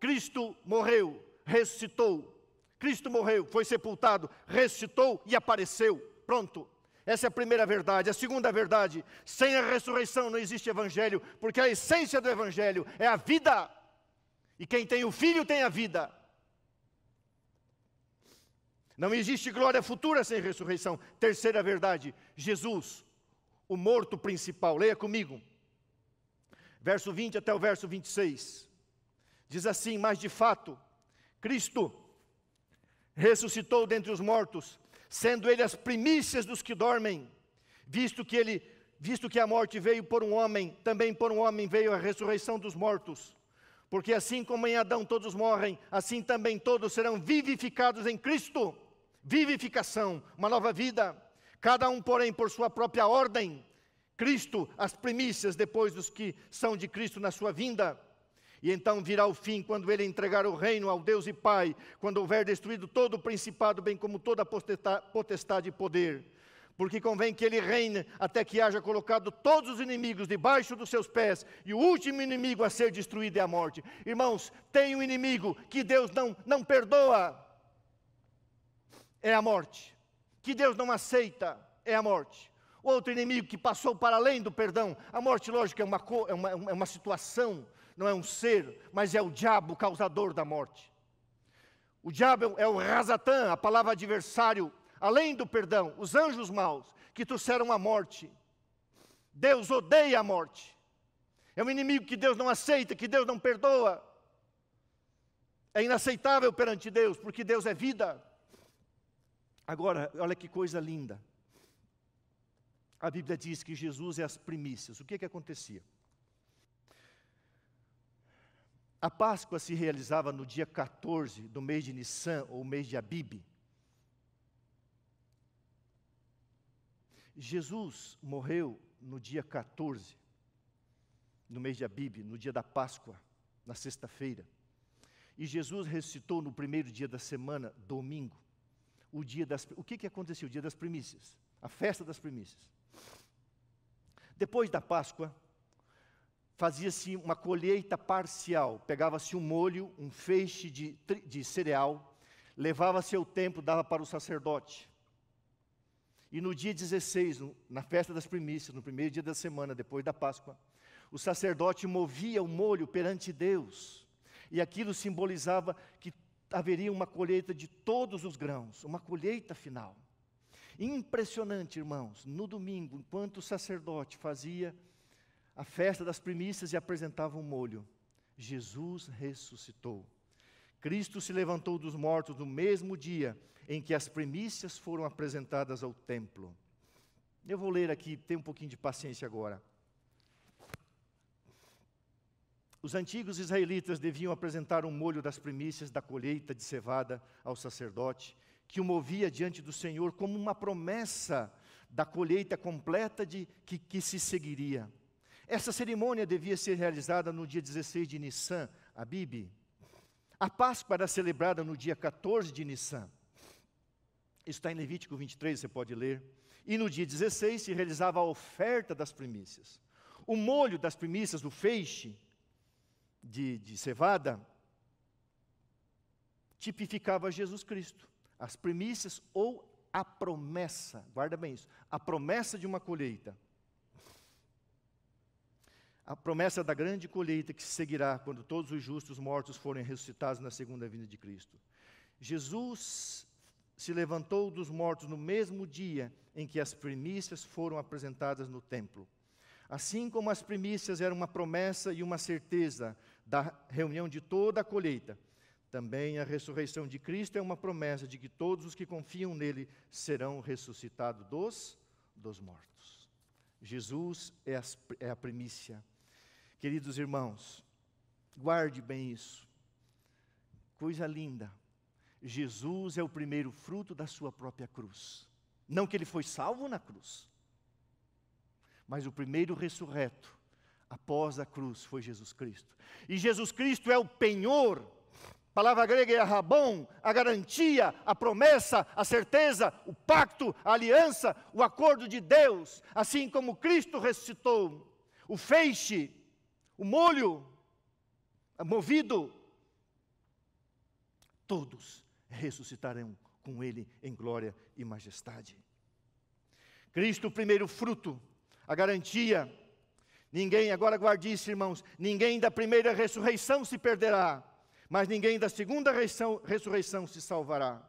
S1: Cristo morreu, ressuscitou. Cristo morreu, foi sepultado, ressuscitou e apareceu. Pronto. Essa é a primeira verdade. A segunda verdade: sem a ressurreição não existe evangelho, porque a essência do evangelho é a vida. E quem tem o filho tem a vida. Não existe glória futura sem ressurreição. Terceira verdade, Jesus, o morto principal. Leia comigo. Verso 20 até o verso 26. Diz assim: Mas de fato, Cristo ressuscitou dentre os mortos, sendo ele as primícias dos que dormem, visto que ele, visto que a morte veio por um homem, também por um homem veio a ressurreição dos mortos. Porque assim como em Adão todos morrem, assim também todos serão vivificados em Cristo vivificação, uma nova vida. Cada um, porém, por sua própria ordem. Cristo, as primícias, depois dos que são de Cristo na sua vinda. E então virá o fim, quando ele entregar o reino ao Deus e Pai, quando houver destruído todo o principado, bem como toda a potestade e poder. Porque convém que ele reine até que haja colocado todos os inimigos debaixo dos seus pés, e o último inimigo a ser destruído é a morte. Irmãos, tem um inimigo que Deus não, não perdoa é a morte. Que Deus não aceita é a morte. O outro inimigo que passou para além do perdão, a morte, lógico, é uma, é uma, é uma situação, não é um ser, mas é o diabo causador da morte. O diabo é o razatã, a palavra adversário, além do perdão, os anjos maus que trouxeram a morte. Deus odeia a morte. É um inimigo que Deus não aceita, que Deus não perdoa. É inaceitável perante Deus, porque Deus é vida. Agora, olha que coisa linda. A Bíblia diz que Jesus é as primícias. O que, que acontecia? A Páscoa se realizava no dia 14 do mês de Nissan, ou mês de Abib. Jesus morreu no dia 14, no mês de Abib, no dia da Páscoa, na sexta-feira. E Jesus ressuscitou no primeiro dia da semana, domingo o dia das o que que aconteceu o dia das primícias, a festa das primícias. Depois da Páscoa, fazia-se uma colheita parcial, pegava-se um molho, um feixe de, de cereal, levava-se ao templo, dava para o sacerdote. E no dia 16, na festa das primícias, no primeiro dia da semana, depois da Páscoa, o sacerdote movia o molho perante Deus. E aquilo simbolizava que haveria uma colheita de todos os grãos, uma colheita final. Impressionante, irmãos, no domingo, enquanto o sacerdote fazia a festa das primícias e apresentava um molho, Jesus ressuscitou. Cristo se levantou dos mortos no mesmo dia em que as primícias foram apresentadas ao templo. Eu vou ler aqui, tenha um pouquinho de paciência agora. Os antigos israelitas deviam apresentar um molho das primícias da colheita de cevada ao sacerdote, que o movia diante do Senhor como uma promessa da colheita completa de que, que se seguiria. Essa cerimônia devia ser realizada no dia 16 de Nissan, a Bibi. A Páscoa era celebrada no dia 14 de Nissan. Isso está em Levítico 23, você pode ler. E no dia 16 se realizava a oferta das primícias. O molho das primícias, o feixe, de, de cevada tipificava Jesus Cristo. As primícias ou a promessa, guarda bem isso, a promessa de uma colheita. A promessa da grande colheita que se seguirá quando todos os justos mortos forem ressuscitados na segunda vinda de Cristo. Jesus se levantou dos mortos no mesmo dia em que as primícias foram apresentadas no templo. Assim como as primícias eram uma promessa e uma certeza da reunião de toda a colheita, também a ressurreição de Cristo é uma promessa de que todos os que confiam nele serão ressuscitados dos, dos mortos. Jesus é, as, é a primícia. Queridos irmãos, guarde bem isso. Coisa linda. Jesus é o primeiro fruto da sua própria cruz. Não que ele foi salvo na cruz, mas o primeiro ressurreto após a cruz foi Jesus Cristo. E Jesus Cristo é o penhor. A palavra grega é rabão a garantia, a promessa, a certeza, o pacto, a aliança, o acordo de Deus, assim como Cristo ressuscitou, o feixe, o molho é movido, todos ressuscitarão com ele em glória e majestade. Cristo, o primeiro fruto, a garantia. Ninguém, agora guarde isso, irmãos, ninguém da primeira ressurreição se perderá, mas ninguém da segunda ressurreição, se salvará.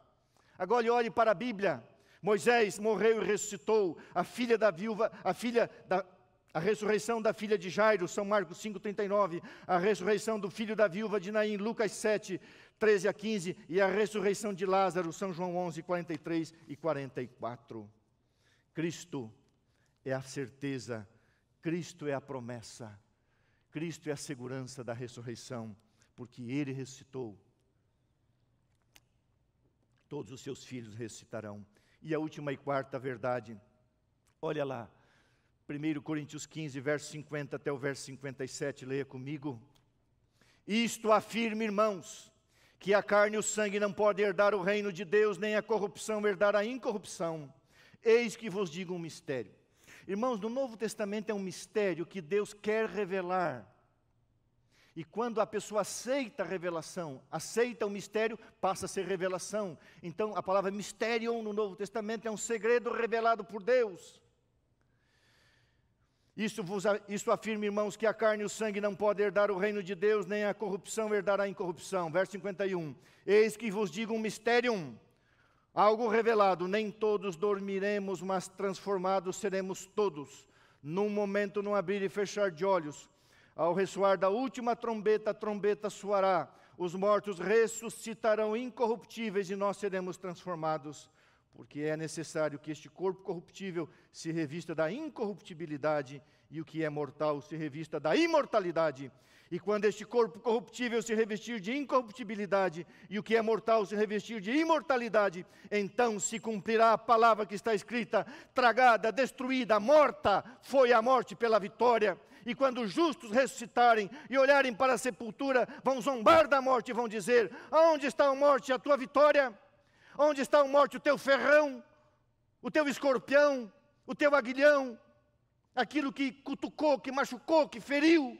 S1: Agora olhe para a Bíblia. Moisés morreu e ressuscitou. A filha da viúva, a filha da a ressurreição da filha de Jairo, São Marcos 5:39, a ressurreição do filho da viúva de Naim, Lucas 7, 13 a 15, e a ressurreição de Lázaro, São João 11, 43 e 44. Cristo é a certeza, Cristo é a promessa, Cristo é a segurança da ressurreição, porque Ele ressuscitou. Todos os seus filhos ressuscitarão. E a última e quarta verdade, olha lá, 1 Coríntios 15, verso 50 até o verso 57, leia comigo. Isto afirma, irmãos, que a carne e o sangue não podem herdar o reino de Deus, nem a corrupção herdar a incorrupção. Eis que vos digo um mistério. Irmãos, no Novo Testamento é um mistério que Deus quer revelar. E quando a pessoa aceita a revelação, aceita o mistério, passa a ser revelação. Então, a palavra mistério no Novo Testamento é um segredo revelado por Deus. Isso, vos, isso afirma, irmãos, que a carne e o sangue não podem herdar o reino de Deus, nem a corrupção herdará a incorrupção. Verso 51. Eis que vos digo um mistério Algo revelado, nem todos dormiremos, mas transformados seremos todos, num momento, não abrir e fechar de olhos. Ao ressoar da última trombeta, a trombeta soará, os mortos ressuscitarão incorruptíveis e nós seremos transformados, porque é necessário que este corpo corruptível se revista da incorruptibilidade e o que é mortal se revista da imortalidade. E quando este corpo corruptível se revestir de incorruptibilidade e o que é mortal se revestir de imortalidade, então se cumprirá a palavra que está escrita: tragada, destruída, morta foi a morte pela vitória. E quando os justos ressuscitarem e olharem para a sepultura, vão zombar da morte e vão dizer: Onde está a morte, a tua vitória? Onde está a morte, o teu ferrão, o teu escorpião, o teu aguilhão, aquilo que cutucou, que machucou, que feriu?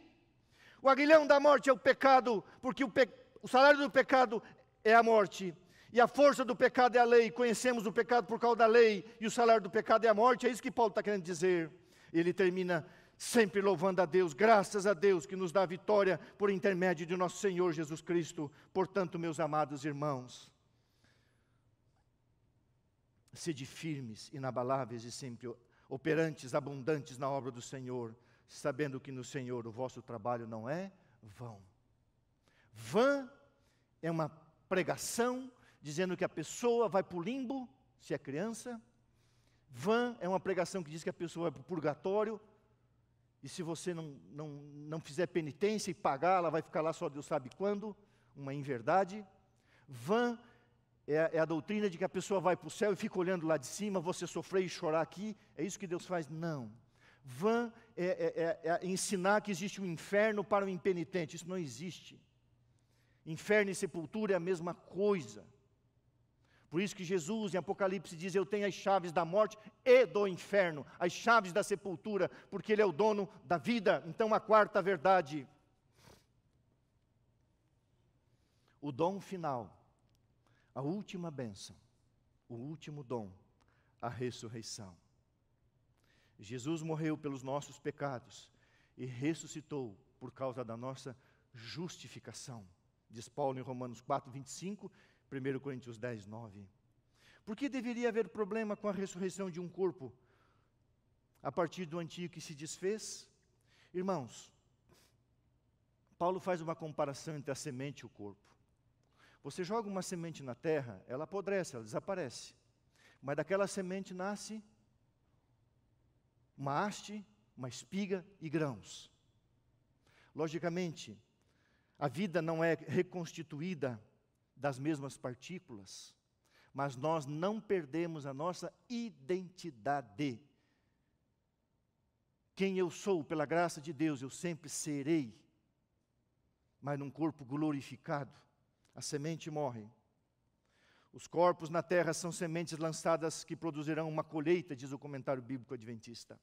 S1: O aguilhão da morte é o pecado, porque o, pe... o salário do pecado é a morte. E a força do pecado é a lei, conhecemos o pecado por causa da lei, e o salário do pecado é a morte, é isso que Paulo está querendo dizer. Ele termina sempre louvando a Deus, graças a Deus que nos dá vitória por intermédio de nosso Senhor Jesus Cristo. Portanto, meus amados irmãos, sede firmes, inabaláveis e sempre operantes, abundantes na obra do Senhor, sabendo que no Senhor o vosso trabalho não é vão. Vã é uma pregação dizendo que a pessoa vai para o limbo, se é criança. Vã é uma pregação que diz que a pessoa vai para o purgatório. E se você não, não, não fizer penitência e pagar, ela vai ficar lá só Deus sabe quando. Uma inverdade. Vã é, é a doutrina de que a pessoa vai para o céu e fica olhando lá de cima, você sofrer e chorar aqui. É isso que Deus faz? Não. Vã é, é, é, é ensinar que existe um inferno para o impenitente. Isso não existe. Inferno e sepultura é a mesma coisa. Por isso que Jesus, em Apocalipse, diz: Eu tenho as chaves da morte e do inferno, as chaves da sepultura, porque Ele é o dono da vida. Então, a quarta verdade. O dom final, a última bênção, o último dom, a ressurreição. Jesus morreu pelos nossos pecados e ressuscitou por causa da nossa justificação. Diz Paulo em Romanos 4, 25, 1 Coríntios 10, 9. Por que deveria haver problema com a ressurreição de um corpo a partir do antigo que se desfez? Irmãos, Paulo faz uma comparação entre a semente e o corpo. Você joga uma semente na terra, ela apodrece, ela desaparece. Mas daquela semente nasce uma haste, uma espiga e grãos. Logicamente, a vida não é reconstituída das mesmas partículas, mas nós não perdemos a nossa identidade. Quem eu sou, pela graça de Deus, eu sempre serei, mas num corpo glorificado. A semente morre. Os corpos na terra são sementes lançadas que produzirão uma colheita, diz o comentário bíblico adventista.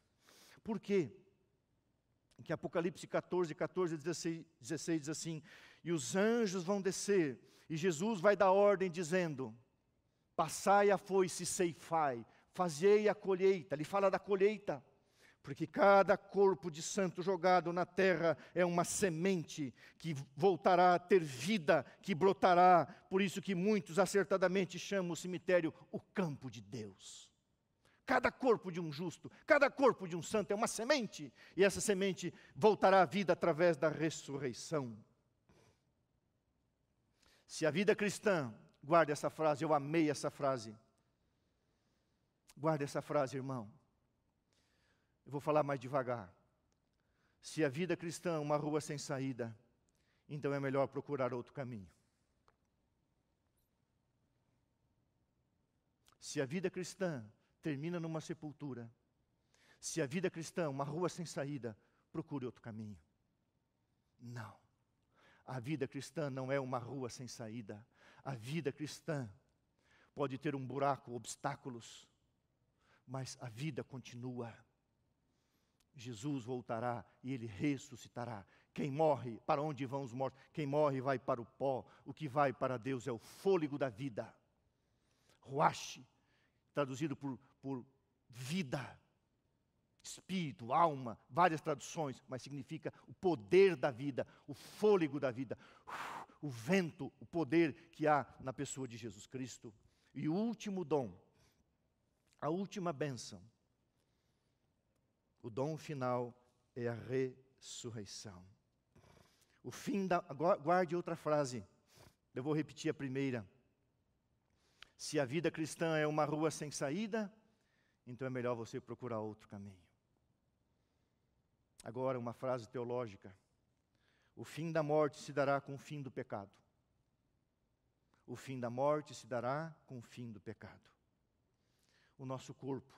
S1: Por quê? Que Apocalipse 14, 14, 16, 16 diz assim: E os anjos vão descer, e Jesus vai dar ordem, dizendo: Passai a foice, ceifai, fazei a colheita. Ele fala da colheita, porque cada corpo de santo jogado na terra é uma semente que voltará a ter vida, que brotará. Por isso que muitos acertadamente chamam o cemitério o campo de Deus. Cada corpo de um justo, cada corpo de um santo é uma semente, e essa semente voltará à vida através da ressurreição. Se a vida cristã, guarde essa frase, eu amei essa frase. Guarde essa frase, irmão. Eu vou falar mais devagar. Se a vida cristã é uma rua sem saída, então é melhor procurar outro caminho. Se a vida cristã termina numa sepultura. Se a vida é cristã, uma rua sem saída, procure outro caminho. Não. A vida cristã não é uma rua sem saída. A vida cristã pode ter um buraco, obstáculos, mas a vida continua. Jesus voltará e ele ressuscitará. Quem morre, para onde vão os mortos? Quem morre vai para o pó. O que vai para Deus é o fôlego da vida. Ruache traduzido por, por vida, espírito, alma, várias traduções, mas significa o poder da vida, o fôlego da vida, o vento, o poder que há na pessoa de Jesus Cristo. E o último dom, a última bênção, o dom final é a ressurreição. O fim da. Guarde outra frase, eu vou repetir a primeira. Se a vida cristã é uma rua sem saída, então é melhor você procurar outro caminho. Agora, uma frase teológica: O fim da morte se dará com o fim do pecado. O fim da morte se dará com o fim do pecado. O nosso corpo.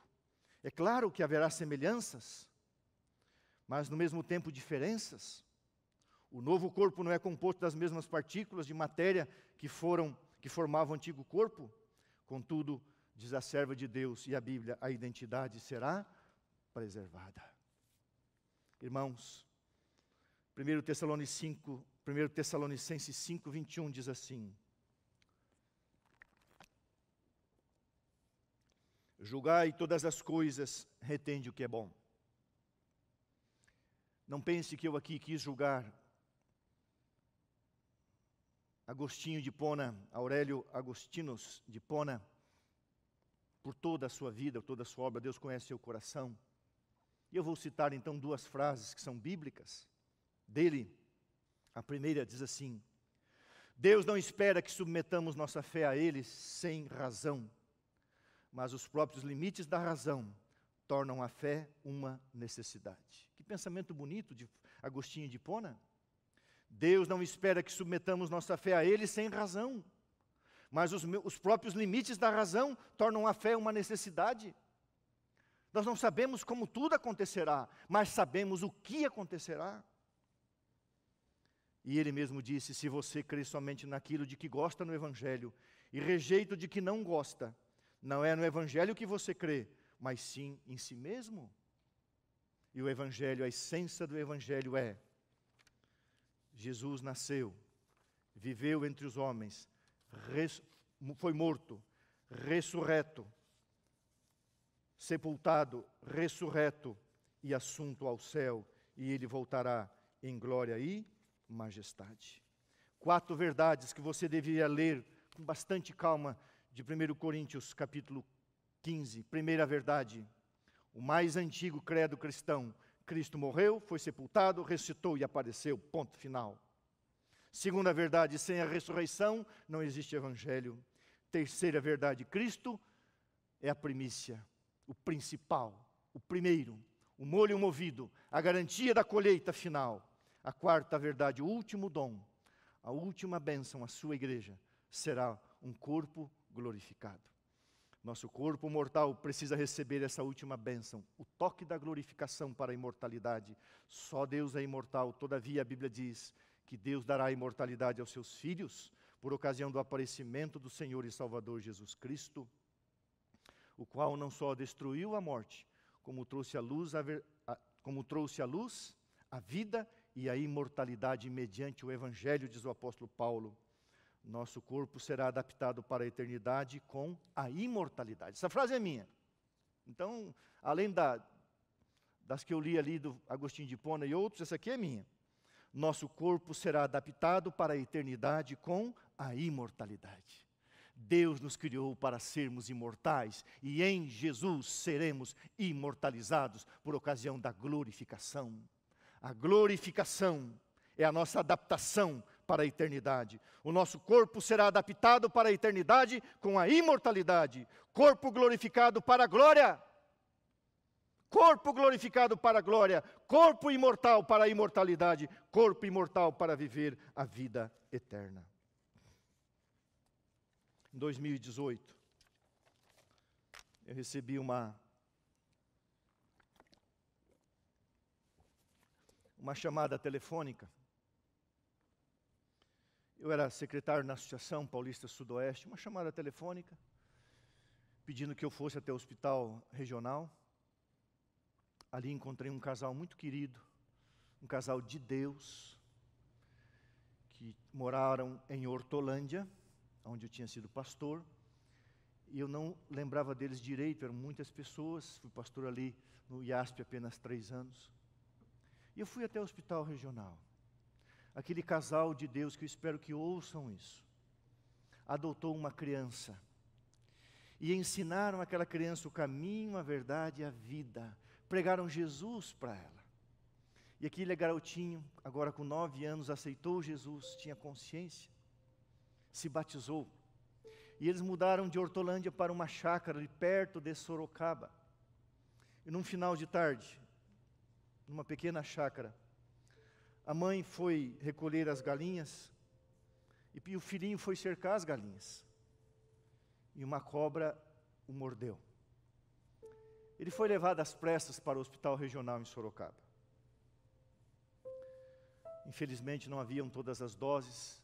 S1: É claro que haverá semelhanças, mas no mesmo tempo diferenças. O novo corpo não é composto das mesmas partículas de matéria que foram que formavam o antigo corpo, Contudo, diz a serva de Deus e a Bíblia, a identidade será preservada. Irmãos, 1 Tessalonicenses 5, 5, 21 diz assim: Julgai todas as coisas, retende o que é bom. Não pense que eu aqui quis julgar Agostinho de Pona, Aurélio Agostinos de Pona, por toda a sua vida, toda a sua obra, Deus conhece seu coração. E eu vou citar então duas frases que são bíblicas dele. A primeira diz assim: Deus não espera que submetamos nossa fé a Ele sem razão, mas os próprios limites da razão tornam a fé uma necessidade. Que pensamento bonito de Agostinho de Pona. Deus não espera que submetamos nossa fé a Ele sem razão, mas os, os próprios limites da razão tornam a fé uma necessidade. Nós não sabemos como tudo acontecerá, mas sabemos o que acontecerá. E ele mesmo disse: se você crê somente naquilo de que gosta no Evangelho e rejeita de que não gosta, não é no Evangelho que você crê, mas sim em si mesmo. E o Evangelho, a essência do Evangelho é Jesus nasceu, viveu entre os homens, res, foi morto, ressurreto, sepultado, ressurreto e assunto ao céu, e ele voltará em glória e majestade. Quatro verdades que você deveria ler com bastante calma de 1 Coríntios, capítulo 15. Primeira verdade, o mais antigo credo cristão Cristo morreu, foi sepultado, ressuscitou e apareceu. Ponto final. Segunda verdade, sem a ressurreição não existe evangelho. Terceira verdade, Cristo é a primícia, o principal, o primeiro, o molho movido, a garantia da colheita final. A quarta verdade, o último dom, a última bênção à sua igreja será um corpo glorificado. Nosso corpo mortal precisa receber essa última bênção, o toque da glorificação para a imortalidade. Só Deus é imortal, todavia a Bíblia diz que Deus dará a imortalidade aos seus filhos por ocasião do aparecimento do Senhor e Salvador Jesus Cristo, o qual não só destruiu a morte, como trouxe luz a, ver, a, como trouxe à luz a vida e a imortalidade mediante o evangelho, diz o apóstolo Paulo. Nosso corpo será adaptado para a eternidade com a imortalidade. Essa frase é minha. Então, além da, das que eu li ali do Agostinho de Pona e outros, essa aqui é minha. Nosso corpo será adaptado para a eternidade com a imortalidade. Deus nos criou para sermos imortais e em Jesus seremos imortalizados por ocasião da glorificação. A glorificação é a nossa adaptação para a eternidade. O nosso corpo será adaptado para a eternidade com a imortalidade. Corpo glorificado para a glória. Corpo glorificado para a glória. Corpo imortal para a imortalidade. Corpo imortal para viver a vida eterna. Em 2018, eu recebi uma uma chamada telefônica eu era secretário na Associação Paulista Sudoeste, uma chamada telefônica, pedindo que eu fosse até o hospital regional. Ali encontrei um casal muito querido, um casal de Deus, que moraram em Hortolândia, onde eu tinha sido pastor, e eu não lembrava deles direito, eram muitas pessoas, fui pastor ali no IASP apenas três anos. E eu fui até o hospital regional aquele casal de Deus que eu espero que ouçam isso, adotou uma criança e ensinaram aquela criança o caminho, a verdade e a vida, pregaram Jesus para ela. E aquele garotinho, agora com nove anos, aceitou Jesus, tinha consciência, se batizou. E eles mudaram de Hortolândia para uma chácara ali perto de Sorocaba. E num final de tarde, numa pequena chácara, a mãe foi recolher as galinhas e o filhinho foi cercar as galinhas. E uma cobra o mordeu. Ele foi levado às pressas para o hospital regional em Sorocaba. Infelizmente não haviam todas as doses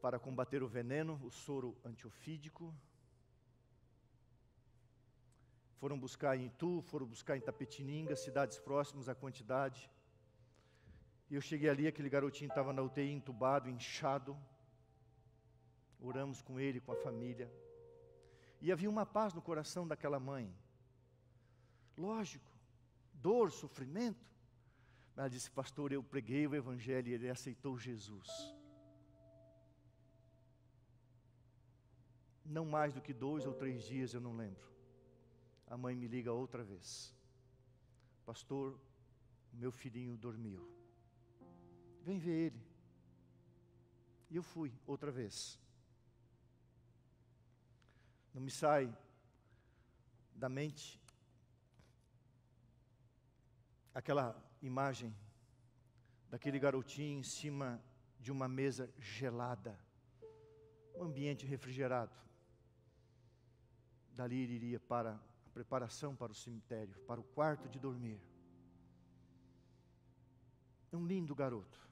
S1: para combater o veneno, o soro antiofídico. Foram buscar em Itu, foram buscar em Tapetininga, cidades próximas à quantidade e eu cheguei ali, aquele garotinho estava na UTI entubado, inchado. Oramos com ele, com a família. E havia uma paz no coração daquela mãe. Lógico, dor, sofrimento. Ela disse, pastor, eu preguei o evangelho e ele aceitou Jesus. Não mais do que dois ou três dias, eu não lembro. A mãe me liga outra vez. Pastor, meu filhinho dormiu. Vem ver ele. E eu fui outra vez. Não me sai da mente aquela imagem daquele garotinho em cima de uma mesa gelada, um ambiente refrigerado. Dali ele iria para a preparação para o cemitério, para o quarto de dormir. É um lindo garoto.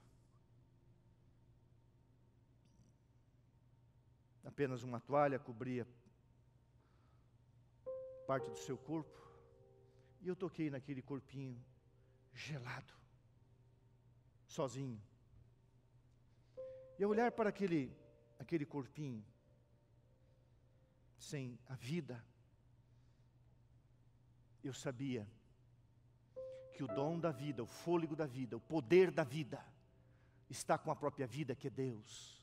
S1: apenas uma toalha cobria parte do seu corpo. E eu toquei naquele corpinho gelado, sozinho. E ao olhar para aquele, aquele corpinho, sem a vida, eu sabia que o dom da vida, o fôlego da vida, o poder da vida, está com a própria vida, que é Deus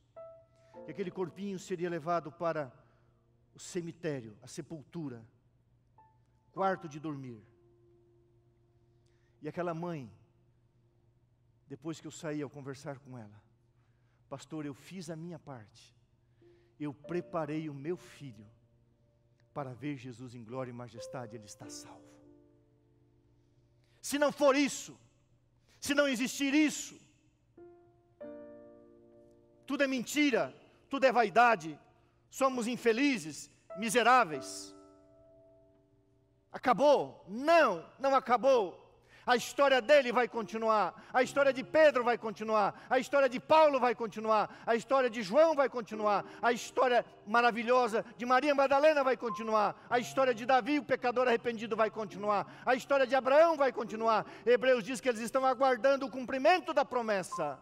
S1: que aquele corpinho seria levado para o cemitério, a sepultura, quarto de dormir. E aquela mãe, depois que eu saí ao conversar com ela, pastor, eu fiz a minha parte, eu preparei o meu filho para ver Jesus em glória e majestade, ele está salvo. Se não for isso, se não existir isso, tudo é mentira, tudo é vaidade, somos infelizes, miseráveis. Acabou? Não, não acabou. A história dele vai continuar, a história de Pedro vai continuar, a história de Paulo vai continuar, a história de João vai continuar, a história maravilhosa de Maria Madalena vai continuar, a história de Davi, o pecador arrependido, vai continuar, a história de Abraão vai continuar. Hebreus diz que eles estão aguardando o cumprimento da promessa.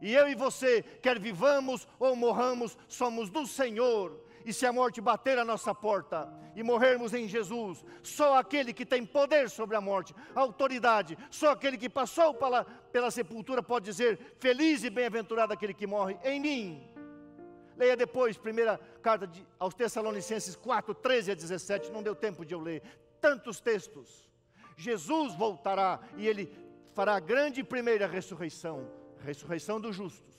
S1: E eu e você, quer vivamos ou morramos, somos do Senhor. E se a morte bater a nossa porta e morrermos em Jesus, só aquele que tem poder sobre a morte, autoridade, só aquele que passou pela, pela sepultura pode dizer: Feliz e bem-aventurado aquele que morre em mim. Leia depois, primeira carta de, aos Tessalonicenses 4, 13 a 17. Não deu tempo de eu ler. Tantos textos. Jesus voltará e ele fará a grande primeira ressurreição ressurreição dos justos.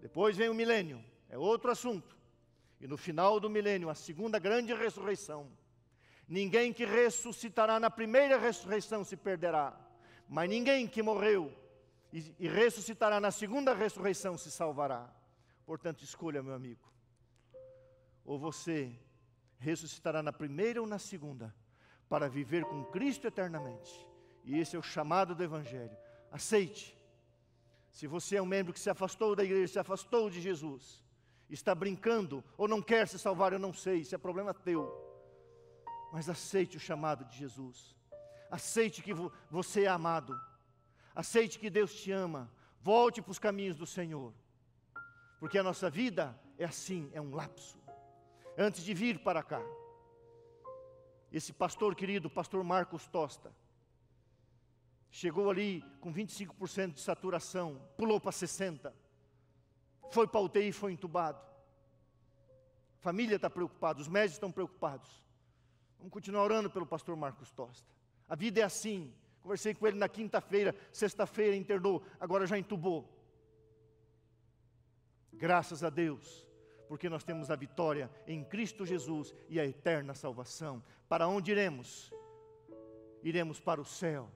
S1: Depois vem o milênio, é outro assunto. E no final do milênio, a segunda grande ressurreição. Ninguém que ressuscitará na primeira ressurreição se perderá, mas ninguém que morreu e, e ressuscitará na segunda ressurreição se salvará. Portanto, escolha, meu amigo. Ou você ressuscitará na primeira ou na segunda, para viver com Cristo eternamente. E esse é o chamado do Evangelho. Aceite se você é um membro que se afastou da igreja, se afastou de Jesus, está brincando ou não quer se salvar, eu não sei, isso é problema teu. Mas aceite o chamado de Jesus. Aceite que vo você é amado. Aceite que Deus te ama. Volte para os caminhos do Senhor. Porque a nossa vida é assim, é um lapso. Antes de vir para cá, esse pastor querido, pastor Marcos Tosta, Chegou ali com 25% de saturação, pulou para 60%, foi para UTI e foi entubado. família está preocupada, os médicos estão preocupados. Vamos continuar orando pelo pastor Marcos Tosta. A vida é assim. Conversei com ele na quinta-feira, sexta-feira internou, agora já entubou. Graças a Deus, porque nós temos a vitória em Cristo Jesus e a eterna salvação. Para onde iremos? Iremos para o céu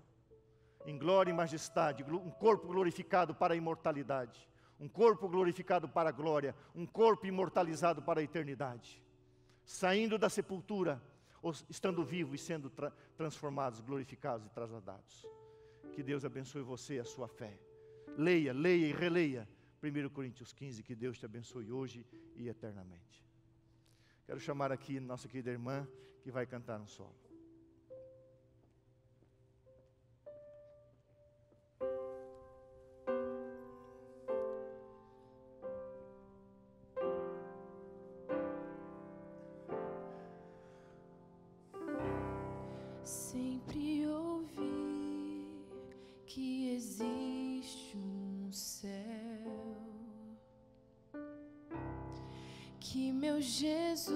S1: em glória e majestade, um corpo glorificado para a imortalidade, um corpo glorificado para a glória, um corpo imortalizado para a eternidade, saindo da sepultura, estando vivo e sendo tra transformados, glorificados e trasladados. Que Deus abençoe você e a sua fé. Leia, leia e releia 1 Coríntios 15, que Deus te abençoe hoje e eternamente. Quero chamar aqui nossa querida irmã que vai cantar um solo.
S2: Sempre ouvi que existe um céu que meu Jesus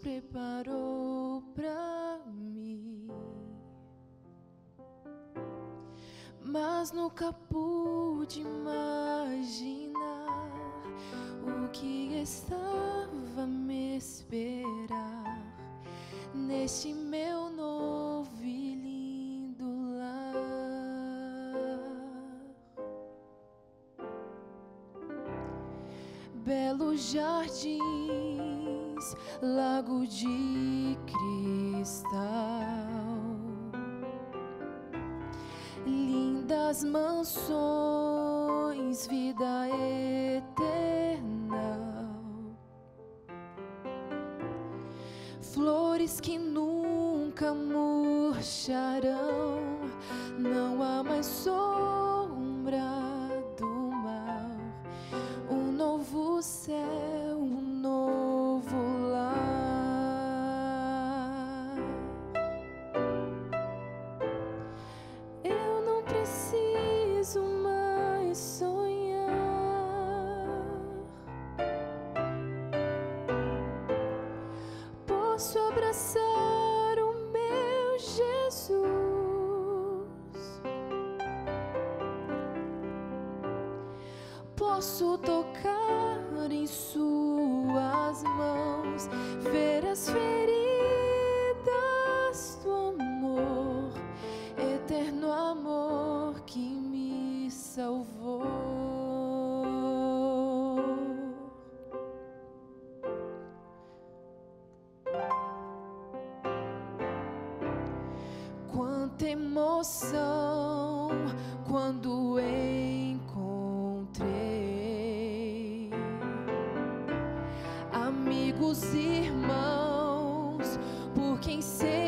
S2: preparou para mim, mas nunca pude imaginar o que estava me esperar neste belos jardins, lago de cristal, lindas mansões, vida eterna, flores que nunca murcharão, não há mais sol. posso abraçar o meu Jesus. Posso tocar em Suas mãos, ver as feridas do amor, eterno amor que me salvou. emoção quando encontrei amigos, irmãos, por quem sei.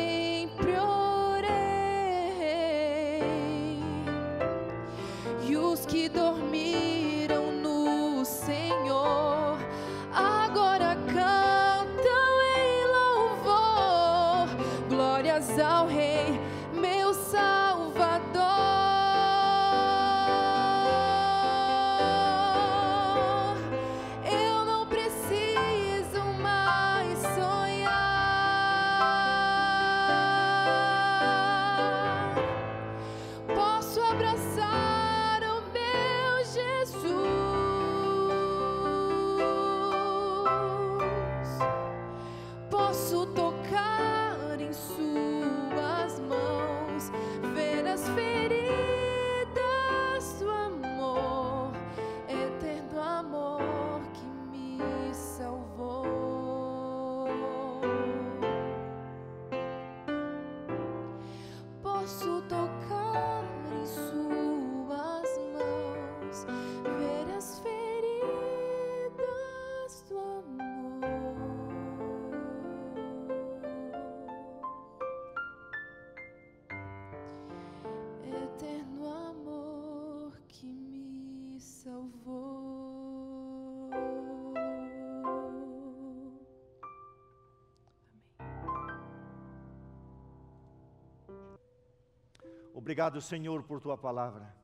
S1: Obrigado, Senhor, por tua palavra.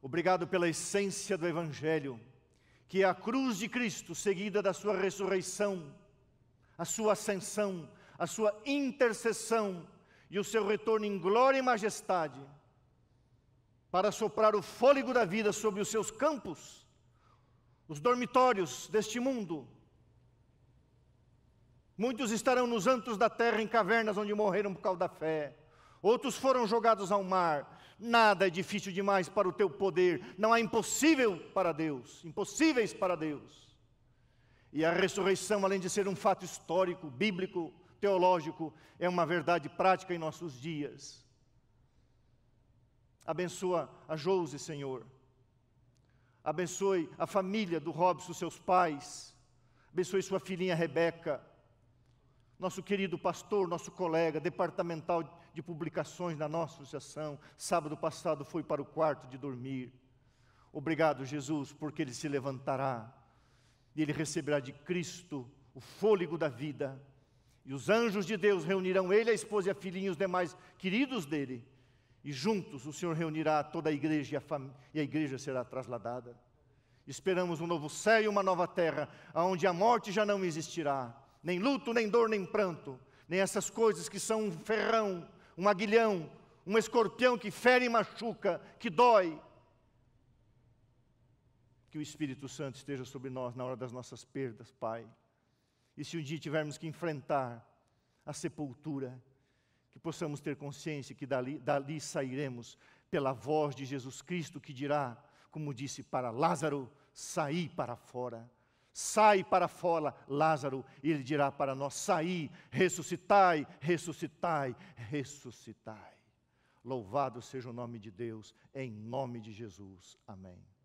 S1: Obrigado pela essência do Evangelho, que é a cruz de Cristo, seguida da sua ressurreição, a sua ascensão, a sua intercessão e o seu retorno em glória e majestade, para soprar o fôlego da vida sobre os seus campos, os dormitórios deste mundo. Muitos estarão nos antros da terra, em cavernas onde morreram por causa da fé Outros foram jogados ao mar. Nada é difícil demais para o teu poder, não há impossível para Deus, impossíveis para Deus. E a ressurreição, além de ser um fato histórico, bíblico, teológico, é uma verdade prática em nossos dias. Abençoa a Jouze, Senhor. Abençoe a família do Robson, seus pais. Abençoe sua filhinha Rebeca nosso querido pastor, nosso colega, departamental de publicações da nossa associação, sábado passado foi para o quarto de dormir. Obrigado, Jesus, porque ele se levantará e ele receberá de Cristo o fôlego da vida. E os anjos de Deus reunirão ele, a esposa e a filhinha e os demais queridos dele. E juntos o Senhor reunirá toda a igreja e a, fam... e a igreja será trasladada. Esperamos um novo céu e uma nova terra, onde a morte já não existirá nem luto, nem dor, nem pranto, nem essas coisas que são um ferrão, um aguilhão, um escorpião que fere e machuca, que dói. Que o Espírito Santo esteja sobre nós na hora das nossas perdas, Pai. E se um dia tivermos que enfrentar a sepultura, que possamos ter consciência que dali, dali sairemos pela voz de Jesus Cristo que dirá, como disse para Lázaro, saí para fora sai para fora, Lázaro, e ele dirá para nós: saí, ressuscitai, ressuscitai, ressuscitai. Louvado seja o nome de Deus, em nome de Jesus. Amém.